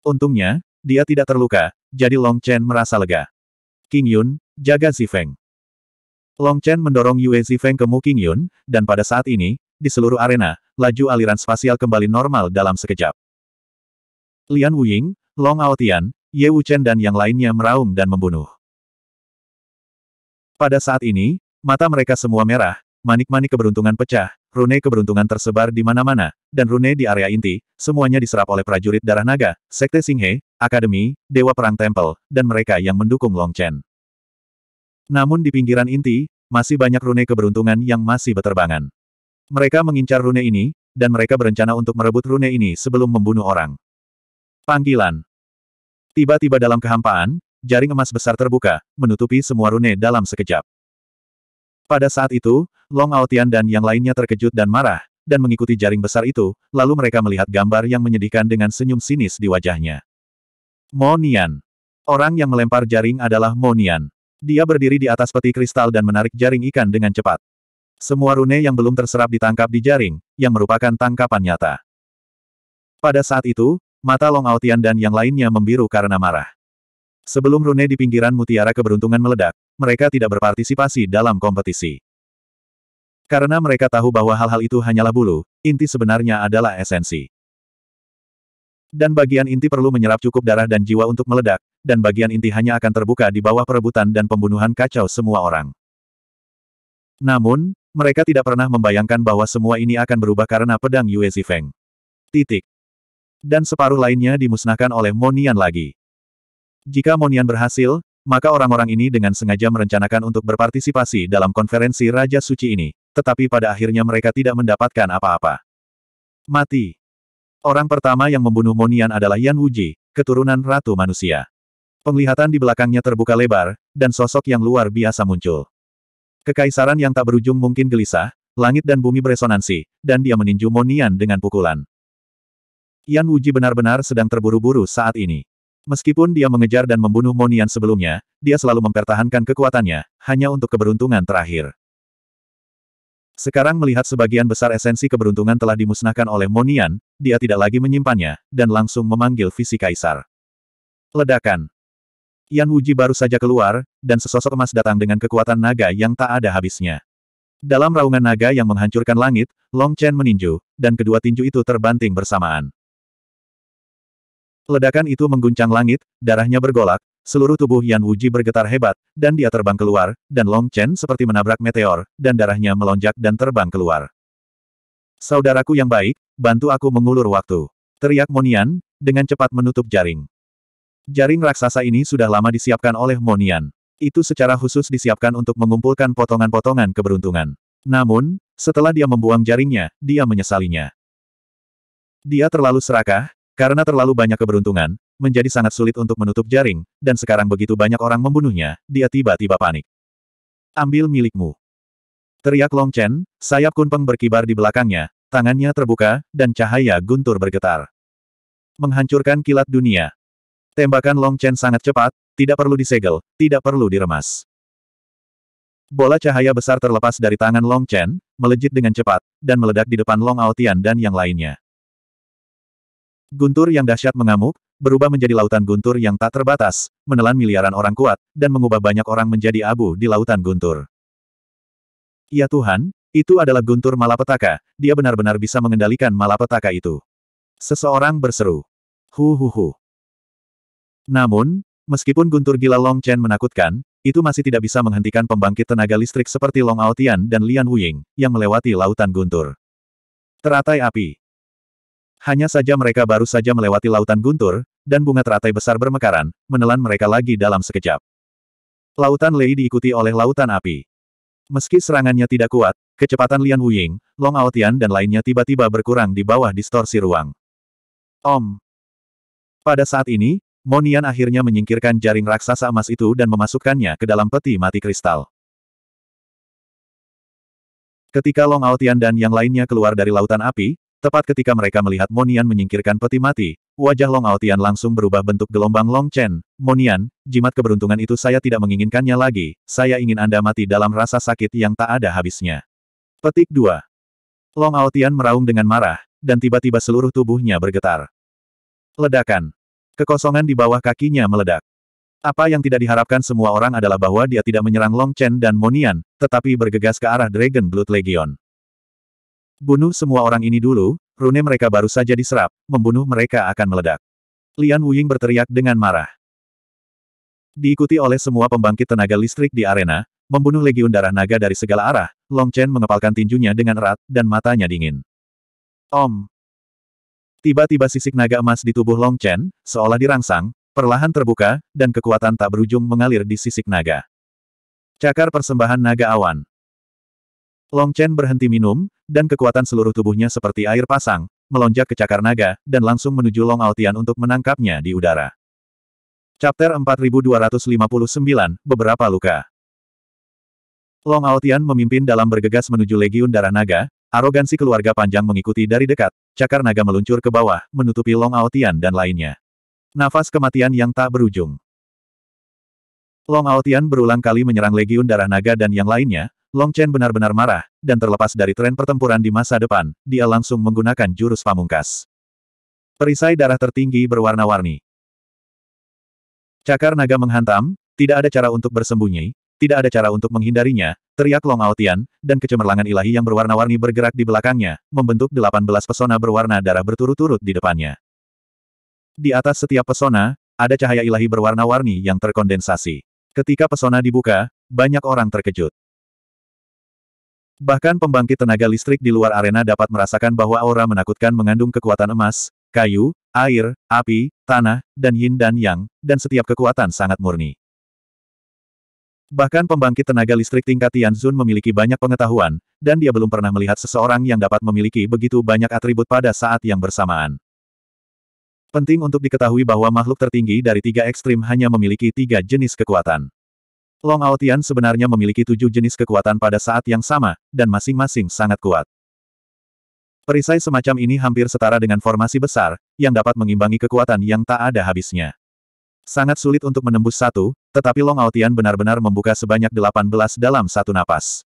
Untungnya, dia tidak terluka, jadi Long Chen merasa lega. King Yun, jaga Zifeng. Long Chen mendorong Yue Zifeng ke Mu King Yun, dan pada saat ini, di seluruh arena, laju aliran spasial kembali normal dalam sekejap. Lian Wuying, Long Ao Tian, Ye Wu Chen dan yang lainnya meraung dan membunuh. Pada saat ini, mata mereka semua merah, Manik-manik keberuntungan pecah, rune keberuntungan tersebar di mana-mana, dan rune di area inti, semuanya diserap oleh prajurit darah naga, Sekte Singhe, Akademi, Dewa Perang Temple, dan mereka yang mendukung Long Chen. Namun di pinggiran inti, masih banyak rune keberuntungan yang masih beterbangan. Mereka mengincar rune ini, dan mereka berencana untuk merebut rune ini sebelum membunuh orang. Panggilan Tiba-tiba dalam kehampaan, jaring emas besar terbuka, menutupi semua rune dalam sekejap. Pada saat itu, Long Aotian dan yang lainnya terkejut dan marah, dan mengikuti jaring besar itu, lalu mereka melihat gambar yang menyedihkan dengan senyum sinis di wajahnya. Monian. Orang yang melempar jaring adalah Monian. Dia berdiri di atas peti kristal dan menarik jaring ikan dengan cepat. Semua rune yang belum terserap ditangkap di jaring, yang merupakan tangkapan nyata. Pada saat itu, mata Long Aotian dan yang lainnya membiru karena marah. Sebelum rune di pinggiran mutiara keberuntungan meledak, mereka tidak berpartisipasi dalam kompetisi. Karena mereka tahu bahwa hal-hal itu hanyalah bulu, inti sebenarnya adalah esensi. Dan bagian inti perlu menyerap cukup darah dan jiwa untuk meledak, dan bagian inti hanya akan terbuka di bawah perebutan dan pembunuhan kacau semua orang. Namun, mereka tidak pernah membayangkan bahwa semua ini akan berubah karena pedang Yue Zifeng. Titik. Dan separuh lainnya dimusnahkan oleh Monian lagi. Jika Monian berhasil, maka orang-orang ini dengan sengaja merencanakan untuk berpartisipasi dalam konferensi Raja Suci ini, tetapi pada akhirnya mereka tidak mendapatkan apa-apa. Mati. Orang pertama yang membunuh Monian adalah Yan Wuji, keturunan Ratu Manusia. Penglihatan di belakangnya terbuka lebar, dan sosok yang luar biasa muncul. Kekaisaran yang tak berujung mungkin gelisah, langit dan bumi beresonansi, dan dia meninju Monian dengan pukulan. Yan Wuji benar-benar sedang terburu-buru saat ini. Meskipun dia mengejar dan membunuh Monian sebelumnya, dia selalu mempertahankan kekuatannya, hanya untuk keberuntungan terakhir. Sekarang melihat sebagian besar esensi keberuntungan telah dimusnahkan oleh Monian, dia tidak lagi menyimpannya, dan langsung memanggil visi kaisar. Ledakan. Yan Wuji baru saja keluar, dan sesosok emas datang dengan kekuatan naga yang tak ada habisnya. Dalam raungan naga yang menghancurkan langit, Long Chen meninju, dan kedua tinju itu terbanting bersamaan. Ledakan itu mengguncang langit, darahnya bergolak, seluruh tubuh Yan Wuji bergetar hebat, dan dia terbang keluar, dan Long Chen seperti menabrak meteor, dan darahnya melonjak dan terbang keluar. Saudaraku yang baik, bantu aku mengulur waktu. Teriak Monian, dengan cepat menutup jaring. Jaring raksasa ini sudah lama disiapkan oleh Monian. Itu secara khusus disiapkan untuk mengumpulkan potongan-potongan keberuntungan. Namun, setelah dia membuang jaringnya, dia menyesalinya. Dia terlalu serakah, karena terlalu banyak keberuntungan, menjadi sangat sulit untuk menutup jaring, dan sekarang begitu banyak orang membunuhnya, dia tiba-tiba panik. Ambil milikmu. Teriak Long Chen, sayap kunpeng berkibar di belakangnya, tangannya terbuka, dan cahaya guntur bergetar. Menghancurkan kilat dunia. Tembakan Long Chen sangat cepat, tidak perlu disegel, tidak perlu diremas. Bola cahaya besar terlepas dari tangan Long Chen, melejit dengan cepat, dan meledak di depan Long Aotian dan yang lainnya. Guntur yang dahsyat mengamuk, berubah menjadi lautan guntur yang tak terbatas, menelan miliaran orang kuat, dan mengubah banyak orang menjadi abu di lautan guntur. Ya Tuhan, itu adalah guntur malapetaka, dia benar-benar bisa mengendalikan malapetaka itu. Seseorang berseru. Hu hu hu. Namun, meskipun guntur gila Long Chen menakutkan, itu masih tidak bisa menghentikan pembangkit tenaga listrik seperti Long Aotian dan Lian Wuying, yang melewati lautan guntur. Teratai api. Hanya saja mereka baru saja melewati lautan guntur, dan bunga teratai besar bermekaran, menelan mereka lagi dalam sekejap. Lautan Lei diikuti oleh lautan api. Meski serangannya tidak kuat, kecepatan Lian Wuying, Long Aotian dan lainnya tiba-tiba berkurang di bawah distorsi ruang. Om. Pada saat ini, Monian akhirnya menyingkirkan jaring raksasa emas itu dan memasukkannya ke dalam peti mati kristal. Ketika Long Aotian dan yang lainnya keluar dari lautan api, Tepat ketika mereka melihat Monian menyingkirkan peti mati, wajah Long Aotian langsung berubah bentuk gelombang Long Chen. Monian, jimat keberuntungan itu saya tidak menginginkannya lagi, saya ingin Anda mati dalam rasa sakit yang tak ada habisnya. Petik 2. Long Aotian meraung dengan marah, dan tiba-tiba seluruh tubuhnya bergetar. Ledakan. Kekosongan di bawah kakinya meledak. Apa yang tidak diharapkan semua orang adalah bahwa dia tidak menyerang Long Chen dan Monian, tetapi bergegas ke arah Dragon Blood Legion. Bunuh semua orang ini dulu, rune mereka baru saja diserap, membunuh mereka akan meledak. Lian Wuying berteriak dengan marah. Diikuti oleh semua pembangkit tenaga listrik di arena, membunuh legiun darah naga dari segala arah, Long Chen mengepalkan tinjunya dengan erat, dan matanya dingin. Om! Tiba-tiba sisik naga emas di tubuh Long Chen, seolah dirangsang, perlahan terbuka, dan kekuatan tak berujung mengalir di sisik naga. Cakar persembahan naga awan. Long Chen berhenti minum, dan kekuatan seluruh tubuhnya seperti air pasang, melonjak ke cakar naga, dan langsung menuju Long Altian untuk menangkapnya di udara. Chapter 4259, Beberapa Luka Long Altian memimpin dalam bergegas menuju Legiun Darah Naga, arogansi keluarga panjang mengikuti dari dekat, cakar naga meluncur ke bawah, menutupi Long Altian dan lainnya. Nafas kematian yang tak berujung. Long Altian berulang kali menyerang Legiun Darah Naga dan yang lainnya, Long Chen benar-benar marah, dan terlepas dari tren pertempuran di masa depan, dia langsung menggunakan jurus pamungkas. Perisai darah tertinggi berwarna-warni. Cakar naga menghantam, tidak ada cara untuk bersembunyi, tidak ada cara untuk menghindarinya, teriak Long Aotian, dan kecemerlangan ilahi yang berwarna-warni bergerak di belakangnya, membentuk 18 pesona berwarna darah berturut-turut di depannya. Di atas setiap pesona, ada cahaya ilahi berwarna-warni yang terkondensasi. Ketika pesona dibuka, banyak orang terkejut. Bahkan pembangkit tenaga listrik di luar arena dapat merasakan bahwa aura menakutkan mengandung kekuatan emas, kayu, air, api, tanah, dan yin dan yang, dan setiap kekuatan sangat murni. Bahkan pembangkit tenaga listrik tingkat Tianzun memiliki banyak pengetahuan, dan dia belum pernah melihat seseorang yang dapat memiliki begitu banyak atribut pada saat yang bersamaan. Penting untuk diketahui bahwa makhluk tertinggi dari tiga ekstrim hanya memiliki tiga jenis kekuatan. Long Aotian sebenarnya memiliki tujuh jenis kekuatan pada saat yang sama, dan masing-masing sangat kuat. Perisai semacam ini hampir setara dengan formasi besar, yang dapat mengimbangi kekuatan yang tak ada habisnya. Sangat sulit untuk menembus satu, tetapi Long Aotian benar-benar membuka sebanyak delapan belas dalam satu napas.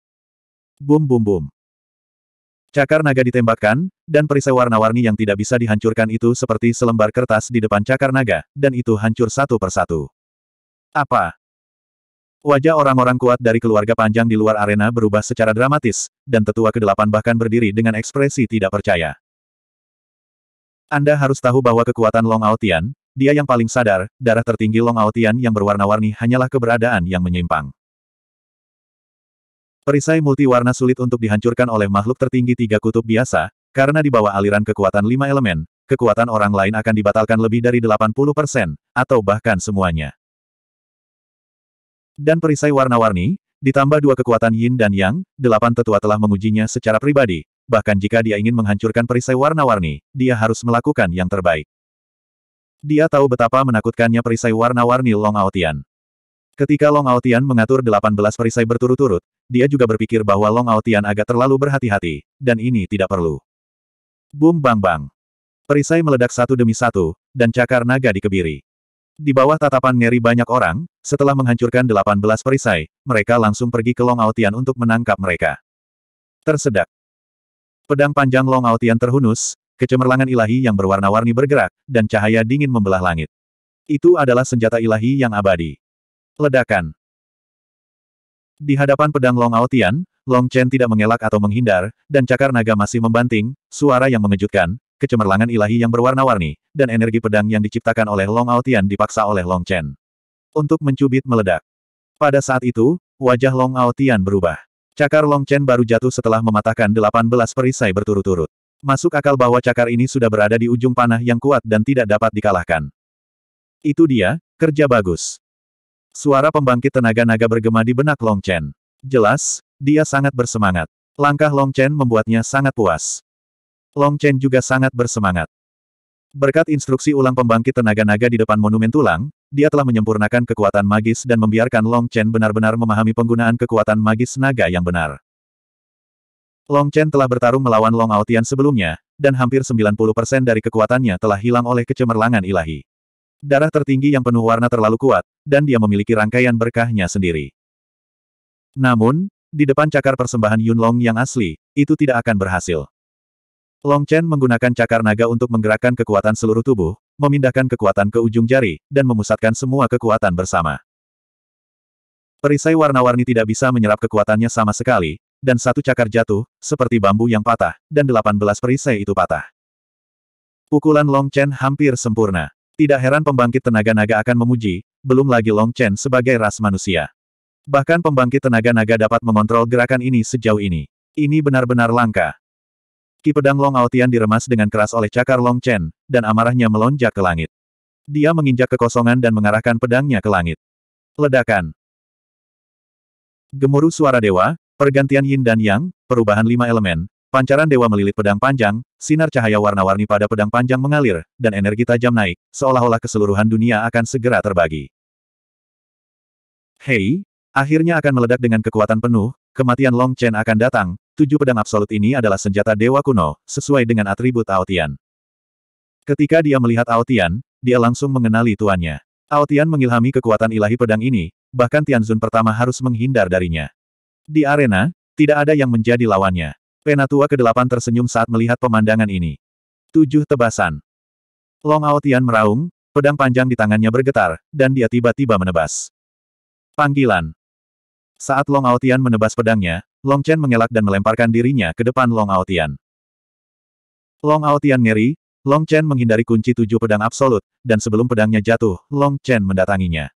Bum bum bum. Cakar naga ditembakkan, dan perisai warna-warni yang tidak bisa dihancurkan itu seperti selembar kertas di depan cakar naga, dan itu hancur satu persatu. Apa? Wajah orang-orang kuat dari keluarga panjang di luar arena berubah secara dramatis, dan tetua kedelapan bahkan berdiri dengan ekspresi tidak percaya. Anda harus tahu bahwa kekuatan Long Aotian, dia yang paling sadar, darah tertinggi Long Aotian yang berwarna-warni hanyalah keberadaan yang menyimpang. Perisai multiwarna sulit untuk dihancurkan oleh makhluk tertinggi tiga kutub biasa, karena di bawah aliran kekuatan lima elemen, kekuatan orang lain akan dibatalkan lebih dari 80%, atau bahkan semuanya dan perisai warna-warni, ditambah dua kekuatan yin dan yang, delapan tetua telah mengujinya secara pribadi, bahkan jika dia ingin menghancurkan perisai warna-warni, dia harus melakukan yang terbaik. Dia tahu betapa menakutkannya perisai warna-warni Long Aotian. Ketika Long Aotian mengatur delapan belas perisai berturut-turut, dia juga berpikir bahwa Long Aotian agak terlalu berhati-hati, dan ini tidak perlu. Bum bang bang. Perisai meledak satu demi satu, dan cakar naga dikebiri. Di bawah tatapan ngeri banyak orang, setelah menghancurkan 18 perisai, mereka langsung pergi ke Long Aotian untuk menangkap mereka. Tersedak. Pedang panjang Long Aotian terhunus, kecemerlangan ilahi yang berwarna-warni bergerak, dan cahaya dingin membelah langit. Itu adalah senjata ilahi yang abadi. Ledakan. Di hadapan pedang Long Aotian, Long Chen tidak mengelak atau menghindar, dan cakar naga masih membanting, suara yang mengejutkan, kecemerlangan ilahi yang berwarna-warni, dan energi pedang yang diciptakan oleh Long Aotian dipaksa oleh Long Chen. Untuk mencubit meledak. Pada saat itu, wajah Long Aotian berubah. Cakar Long Chen baru jatuh setelah mematahkan 18 perisai berturut-turut. Masuk akal bahwa cakar ini sudah berada di ujung panah yang kuat dan tidak dapat dikalahkan. Itu dia, kerja bagus. Suara pembangkit tenaga naga bergema di benak Long Chen. Jelas, dia sangat bersemangat. Langkah Long Chen membuatnya sangat puas. Long Chen juga sangat bersemangat. Berkat instruksi ulang pembangkit tenaga naga di depan monumen tulang, dia telah menyempurnakan kekuatan magis dan membiarkan Long Chen benar-benar memahami penggunaan kekuatan magis naga yang benar. Long Chen telah bertarung melawan Long Aotian sebelumnya, dan hampir 90% dari kekuatannya telah hilang oleh kecemerlangan ilahi. Darah tertinggi yang penuh warna terlalu kuat, dan dia memiliki rangkaian berkahnya sendiri. Namun, di depan cakar persembahan Yunlong yang asli, itu tidak akan berhasil. Long Chen menggunakan cakar naga untuk menggerakkan kekuatan seluruh tubuh, memindahkan kekuatan ke ujung jari, dan memusatkan semua kekuatan bersama. Perisai warna-warni tidak bisa menyerap kekuatannya sama sekali, dan satu cakar jatuh, seperti bambu yang patah, dan delapan belas perisai itu patah. Pukulan Long Chen hampir sempurna. Tidak heran pembangkit tenaga naga akan memuji, belum lagi Long Chen sebagai ras manusia. Bahkan pembangkit tenaga naga dapat mengontrol gerakan ini sejauh ini. Ini benar-benar langka. Ki pedang Long Aotian diremas dengan keras oleh cakar Long Chen, dan amarahnya melonjak ke langit. Dia menginjak kekosongan dan mengarahkan pedangnya ke langit. Ledakan. Gemuruh suara dewa, pergantian yin dan yang, perubahan lima elemen, pancaran dewa melilit pedang panjang, sinar cahaya warna-warni pada pedang panjang mengalir, dan energi tajam naik, seolah-olah keseluruhan dunia akan segera terbagi. Hei, akhirnya akan meledak dengan kekuatan penuh, kematian Long Chen akan datang, Tujuh pedang absolut ini adalah senjata dewa kuno, sesuai dengan atribut Aotian. Ketika dia melihat Aotian, dia langsung mengenali tuannya. Aotian mengilhami kekuatan ilahi pedang ini, bahkan Tianzun pertama harus menghindar darinya. Di arena, tidak ada yang menjadi lawannya. Penatua ke-8 tersenyum saat melihat pemandangan ini. Tujuh tebasan. Long Aotian meraung, pedang panjang di tangannya bergetar, dan dia tiba-tiba menebas. Panggilan. Saat Long Aotian menebas pedangnya, Long Chen mengelak dan melemparkan dirinya ke depan Long Aotian. Long Aotian ngeri, Long Chen menghindari kunci tujuh pedang absolut, dan sebelum pedangnya jatuh, Long Chen mendatanginya.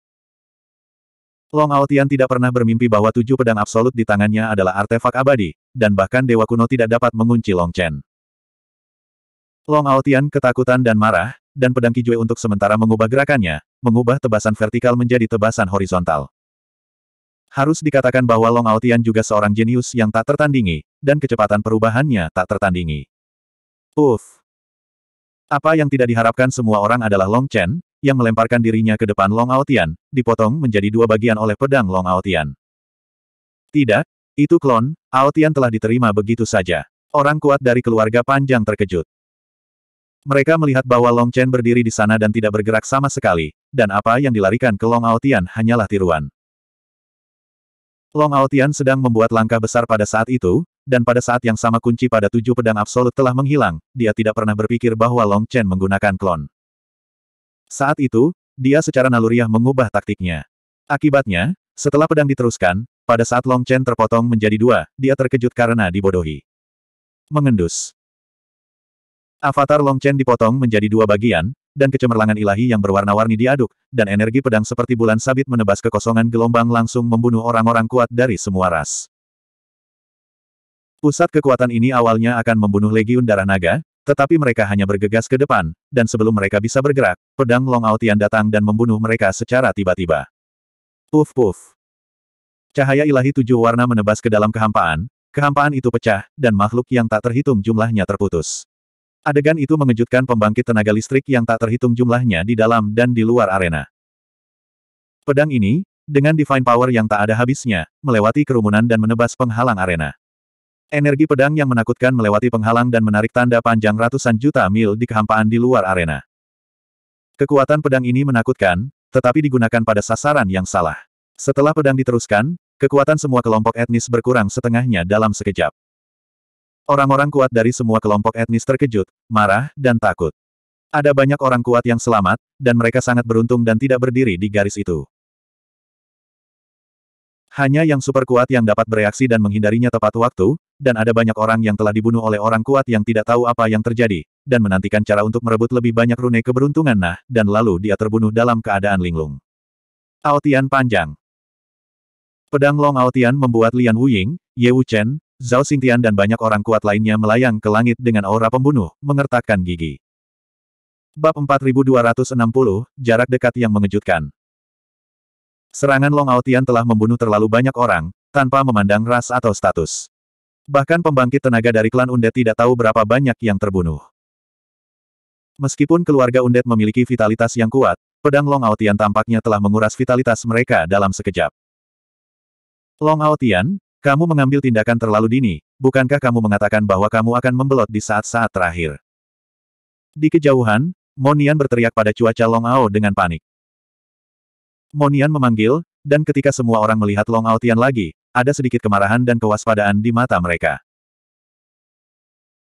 Long Aotian tidak pernah bermimpi bahwa tujuh pedang absolut di tangannya adalah artefak abadi, dan bahkan Dewa Kuno tidak dapat mengunci Long Chen. Long Aotian ketakutan dan marah, dan pedang Kijue untuk sementara mengubah gerakannya, mengubah tebasan vertikal menjadi tebasan horizontal. Harus dikatakan bahwa Long Aotian juga seorang jenius yang tak tertandingi, dan kecepatan perubahannya tak tertandingi. Uff. Apa yang tidak diharapkan semua orang adalah Long Chen, yang melemparkan dirinya ke depan Long Aotian, dipotong menjadi dua bagian oleh pedang Long Aotian. Tidak, itu klon, Aotian telah diterima begitu saja. Orang kuat dari keluarga panjang terkejut. Mereka melihat bahwa Long Chen berdiri di sana dan tidak bergerak sama sekali, dan apa yang dilarikan ke Long Aotian hanyalah tiruan. Long Aotian sedang membuat langkah besar pada saat itu, dan pada saat yang sama kunci pada tujuh pedang absolut telah menghilang, dia tidak pernah berpikir bahwa Long Chen menggunakan klon. Saat itu, dia secara naluriah mengubah taktiknya. Akibatnya, setelah pedang diteruskan, pada saat Long Chen terpotong menjadi dua, dia terkejut karena dibodohi. Mengendus. Avatar Long Chen dipotong menjadi dua bagian, dan kecemerlangan ilahi yang berwarna-warni diaduk, dan energi pedang seperti bulan sabit menebas kekosongan gelombang langsung membunuh orang-orang kuat dari semua ras. Pusat kekuatan ini awalnya akan membunuh Legiun Darah Naga, tetapi mereka hanya bergegas ke depan, dan sebelum mereka bisa bergerak, pedang Long Aotian datang dan membunuh mereka secara tiba-tiba. Puf puf. Cahaya ilahi tujuh warna menebas ke dalam kehampaan, kehampaan itu pecah, dan makhluk yang tak terhitung jumlahnya terputus. Adegan itu mengejutkan pembangkit tenaga listrik yang tak terhitung jumlahnya di dalam dan di luar arena. Pedang ini, dengan divine power yang tak ada habisnya, melewati kerumunan dan menebas penghalang arena. Energi pedang yang menakutkan melewati penghalang dan menarik tanda panjang ratusan juta mil di kehampaan di luar arena. Kekuatan pedang ini menakutkan, tetapi digunakan pada sasaran yang salah. Setelah pedang diteruskan, kekuatan semua kelompok etnis berkurang setengahnya dalam sekejap. Orang-orang kuat dari semua kelompok etnis terkejut, marah, dan takut. Ada banyak orang kuat yang selamat, dan mereka sangat beruntung dan tidak berdiri di garis itu. Hanya yang super kuat yang dapat bereaksi dan menghindarinya tepat waktu, dan ada banyak orang yang telah dibunuh oleh orang kuat yang tidak tahu apa yang terjadi, dan menantikan cara untuk merebut lebih banyak rune keberuntungan nah, dan lalu dia terbunuh dalam keadaan linglung. Aotian panjang. Pedang Long Aotian membuat Lian Wuying, Ye wuchen. Zhao Xingtian dan banyak orang kuat lainnya melayang ke langit dengan aura pembunuh, mengertakkan gigi. Bab 4260, jarak dekat yang mengejutkan. Serangan Long Aotian telah membunuh terlalu banyak orang, tanpa memandang ras atau status. Bahkan pembangkit tenaga dari klan Undet tidak tahu berapa banyak yang terbunuh. Meskipun keluarga Undet memiliki vitalitas yang kuat, pedang Long Aotian tampaknya telah menguras vitalitas mereka dalam sekejap. Long Aotian, kamu mengambil tindakan terlalu dini, bukankah kamu mengatakan bahwa kamu akan membelot di saat-saat terakhir? Di kejauhan, Monian berteriak pada cuaca Long Ao dengan panik. Monian memanggil, dan ketika semua orang melihat Long Ao Tian lagi, ada sedikit kemarahan dan kewaspadaan di mata mereka.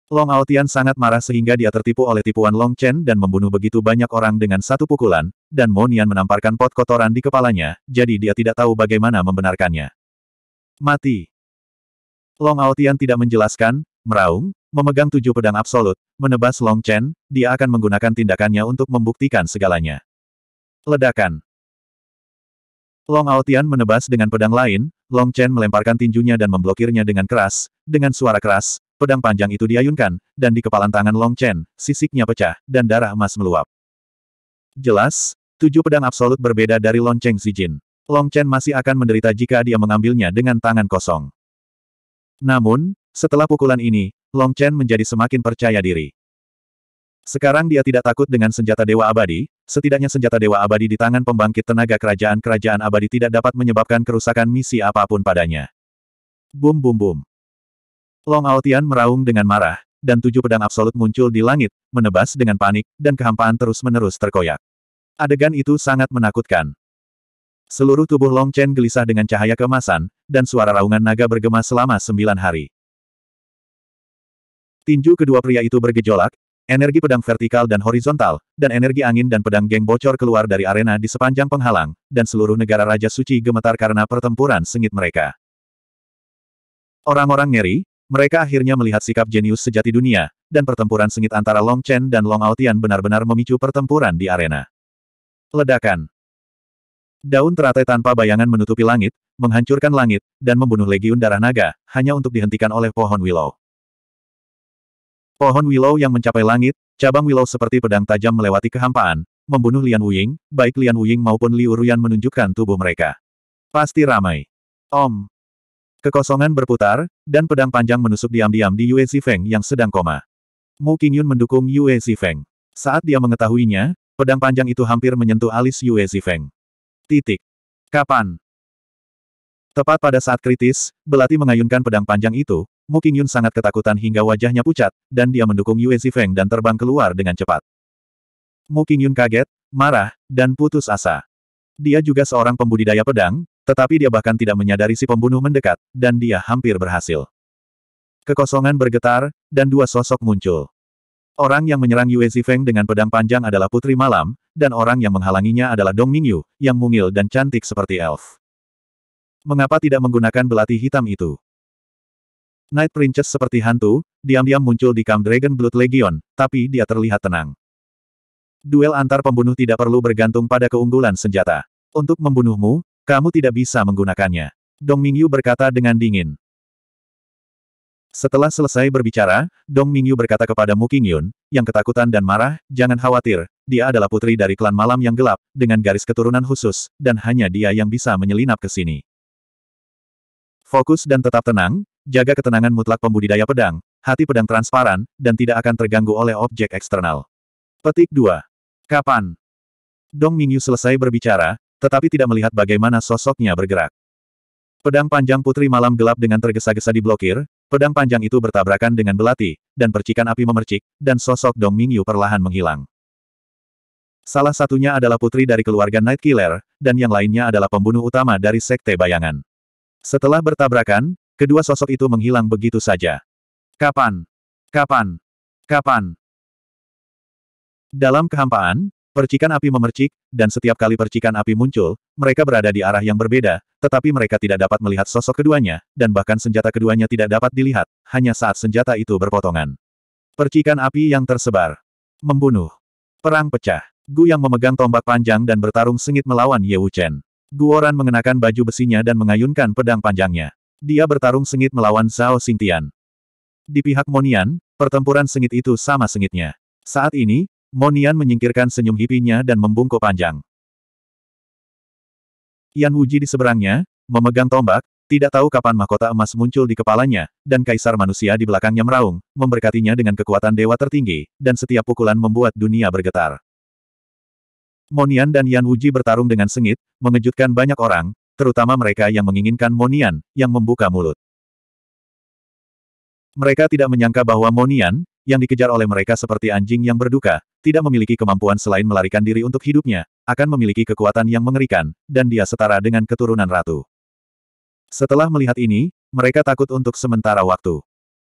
Long Ao Tian sangat marah sehingga dia tertipu oleh tipuan Long Chen dan membunuh begitu banyak orang dengan satu pukulan, dan Monian menamparkan pot kotoran di kepalanya, jadi dia tidak tahu bagaimana membenarkannya. Mati. Long Aotian tidak menjelaskan, meraung, memegang tujuh pedang absolut, menebas Long Chen, dia akan menggunakan tindakannya untuk membuktikan segalanya. Ledakan. Long Aotian menebas dengan pedang lain, Long Chen melemparkan tinjunya dan memblokirnya dengan keras. Dengan suara keras, pedang panjang itu diayunkan, dan di kepalan tangan Long Chen, sisiknya pecah, dan darah emas meluap. Jelas, tujuh pedang absolut berbeda dari lonceng Zijin. Long Chen masih akan menderita jika dia mengambilnya dengan tangan kosong. Namun, setelah pukulan ini, Long Chen menjadi semakin percaya diri. Sekarang dia tidak takut dengan senjata Dewa Abadi, setidaknya senjata Dewa Abadi di tangan pembangkit tenaga kerajaan-kerajaan abadi tidak dapat menyebabkan kerusakan misi apapun padanya. Bum bum bum. Long Aotian meraung dengan marah, dan tujuh pedang absolut muncul di langit, menebas dengan panik, dan kehampaan terus-menerus terkoyak. Adegan itu sangat menakutkan. Seluruh tubuh Long Chen gelisah dengan cahaya kemasan, dan suara raungan naga bergema selama sembilan hari. Tinju kedua pria itu bergejolak, energi pedang vertikal dan horizontal, dan energi angin dan pedang geng bocor keluar dari arena di sepanjang penghalang, dan seluruh negara Raja Suci gemetar karena pertempuran sengit mereka. Orang-orang ngeri, mereka akhirnya melihat sikap jenius sejati dunia, dan pertempuran sengit antara Long Chen dan Long Aotian benar-benar memicu pertempuran di arena. Ledakan Daun teratai tanpa bayangan menutupi langit, menghancurkan langit, dan membunuh legiun darah naga, hanya untuk dihentikan oleh pohon willow. Pohon willow yang mencapai langit, cabang willow seperti pedang tajam melewati kehampaan, membunuh Lian Wuying, baik Lian Wuying maupun Liu Ruyan menunjukkan tubuh mereka. Pasti ramai. Om. Kekosongan berputar, dan pedang panjang menusuk diam-diam di Yue Zifeng yang sedang koma. Mu Qingyun mendukung Yue Zifeng. Saat dia mengetahuinya, pedang panjang itu hampir menyentuh alis Yue Zifeng. Titik. Kapan? Tepat pada saat kritis, Belati mengayunkan pedang panjang itu, Mu Qingyun sangat ketakutan hingga wajahnya pucat, dan dia mendukung Yue Zifeng dan terbang keluar dengan cepat. Mu Qingyun kaget, marah, dan putus asa. Dia juga seorang pembudidaya pedang, tetapi dia bahkan tidak menyadari si pembunuh mendekat, dan dia hampir berhasil. Kekosongan bergetar, dan dua sosok muncul. Orang yang menyerang Yue Zifeng dengan pedang panjang adalah Putri Malam, dan orang yang menghalanginya adalah Dong Mingyu, yang mungil dan cantik seperti elf. Mengapa tidak menggunakan belati hitam itu? Night Princess seperti hantu, diam-diam muncul di Kam Dragon Blood Legion, tapi dia terlihat tenang. Duel antar pembunuh tidak perlu bergantung pada keunggulan senjata. Untuk membunuhmu, kamu tidak bisa menggunakannya. Dong Mingyu berkata dengan dingin. Setelah selesai berbicara, Dong Mingyu berkata kepada Mu Qingyun, yang ketakutan dan marah, jangan khawatir, dia adalah putri dari klan malam yang gelap, dengan garis keturunan khusus, dan hanya dia yang bisa menyelinap ke sini. Fokus dan tetap tenang, jaga ketenangan mutlak pembudidaya pedang, hati pedang transparan, dan tidak akan terganggu oleh objek eksternal. Petik 2. Kapan? Dong Mingyu selesai berbicara, tetapi tidak melihat bagaimana sosoknya bergerak. Pedang panjang Putri Malam Gelap dengan tergesa-gesa diblokir, Pedang panjang itu bertabrakan dengan belati, dan percikan api memercik, dan sosok Dong Mingyu perlahan menghilang. Salah satunya adalah putri dari keluarga Night Killer, dan yang lainnya adalah pembunuh utama dari Sekte Bayangan. Setelah bertabrakan, kedua sosok itu menghilang begitu saja. Kapan? Kapan? Kapan? Dalam kehampaan, Percikan api memercik, dan setiap kali percikan api muncul, mereka berada di arah yang berbeda, tetapi mereka tidak dapat melihat sosok keduanya, dan bahkan senjata keduanya tidak dapat dilihat, hanya saat senjata itu berpotongan. Percikan api yang tersebar. Membunuh. Perang pecah. Gu yang memegang tombak panjang dan bertarung sengit melawan Ye Wuchen. Guoran mengenakan baju besinya dan mengayunkan pedang panjangnya. Dia bertarung sengit melawan Zhao Xingtian. Di pihak Monian, pertempuran sengit itu sama sengitnya. Saat ini, Monian menyingkirkan senyum hipinya dan membungkuk panjang. Yan Wuji di seberangnya, memegang tombak, tidak tahu kapan mahkota emas muncul di kepalanya, dan kaisar manusia di belakangnya meraung, memberkatinya dengan kekuatan dewa tertinggi, dan setiap pukulan membuat dunia bergetar. Monian dan Yan Wuji bertarung dengan sengit, mengejutkan banyak orang, terutama mereka yang menginginkan Monian, yang membuka mulut. Mereka tidak menyangka bahwa Monian, yang dikejar oleh mereka seperti anjing yang berduka, tidak memiliki kemampuan selain melarikan diri untuk hidupnya, akan memiliki kekuatan yang mengerikan, dan dia setara dengan keturunan ratu. Setelah melihat ini, mereka takut untuk sementara waktu.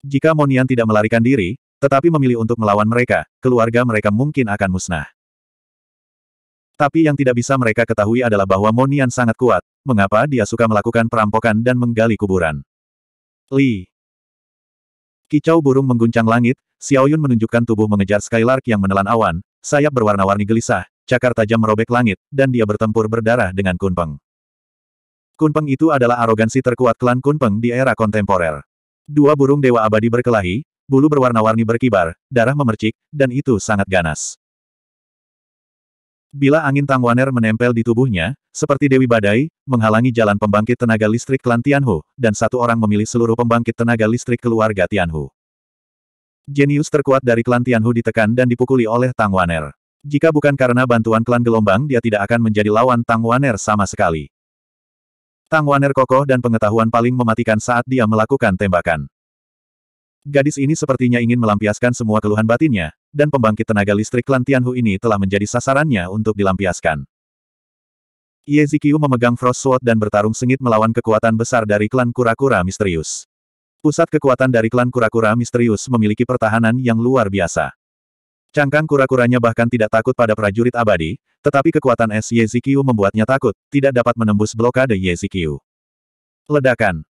Jika Monian tidak melarikan diri, tetapi memilih untuk melawan mereka, keluarga mereka mungkin akan musnah. Tapi yang tidak bisa mereka ketahui adalah bahwa Monian sangat kuat, mengapa dia suka melakukan perampokan dan menggali kuburan. Li. Kicau burung mengguncang langit, Xiao Yun menunjukkan tubuh mengejar Skylark yang menelan awan, sayap berwarna-warni gelisah, cakar tajam merobek langit, dan dia bertempur berdarah dengan Kunpeng. Kunpeng itu adalah arogansi terkuat klan Kunpeng di era kontemporer. Dua burung dewa abadi berkelahi, bulu berwarna-warni berkibar, darah memercik, dan itu sangat ganas. Bila angin Tangwaner menempel di tubuhnya, seperti Dewi Badai, menghalangi jalan pembangkit tenaga listrik klan Tianhu, dan satu orang memilih seluruh pembangkit tenaga listrik keluarga Tianhu. Jenius terkuat dari klan Tianhu ditekan dan dipukuli oleh Tang Waner. Jika bukan karena bantuan klan gelombang dia tidak akan menjadi lawan Tang Waner sama sekali. Tang Waner kokoh dan pengetahuan paling mematikan saat dia melakukan tembakan. Gadis ini sepertinya ingin melampiaskan semua keluhan batinnya, dan pembangkit tenaga listrik klan Tianhu ini telah menjadi sasarannya untuk dilampiaskan. Ye memegang Frost Sword dan bertarung sengit melawan kekuatan besar dari klan kura-kura misterius. Pusat kekuatan dari klan kura-kura misterius memiliki pertahanan yang luar biasa. Cangkang kura-kuranya bahkan tidak takut pada prajurit abadi, tetapi kekuatan es Yezikyu membuatnya takut, tidak dapat menembus blokade Yezikyu. Ledakan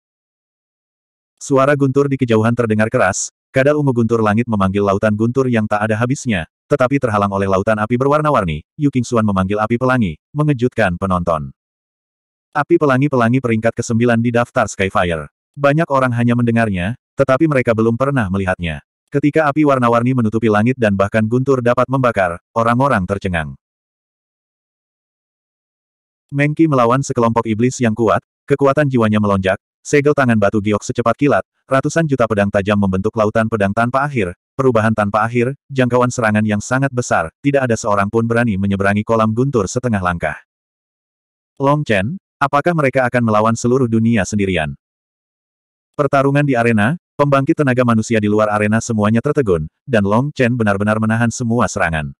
Suara guntur di kejauhan terdengar keras, kadal ungu guntur langit memanggil lautan guntur yang tak ada habisnya, tetapi terhalang oleh lautan api berwarna-warni, Yu Xuan memanggil api pelangi, mengejutkan penonton. Api pelangi-pelangi peringkat ke-9 di daftar Skyfire. Banyak orang hanya mendengarnya, tetapi mereka belum pernah melihatnya. Ketika api warna-warni menutupi langit dan bahkan guntur dapat membakar, orang-orang tercengang. Mengki melawan sekelompok iblis yang kuat, kekuatan jiwanya melonjak, segel tangan batu giok secepat kilat, ratusan juta pedang tajam membentuk lautan pedang tanpa akhir, perubahan tanpa akhir, jangkauan serangan yang sangat besar, tidak ada seorang pun berani menyeberangi kolam guntur setengah langkah. Long Chen, apakah mereka akan melawan seluruh dunia sendirian? Pertarungan di arena, pembangkit tenaga manusia di luar arena semuanya tertegun, dan Long Chen benar-benar menahan semua serangan.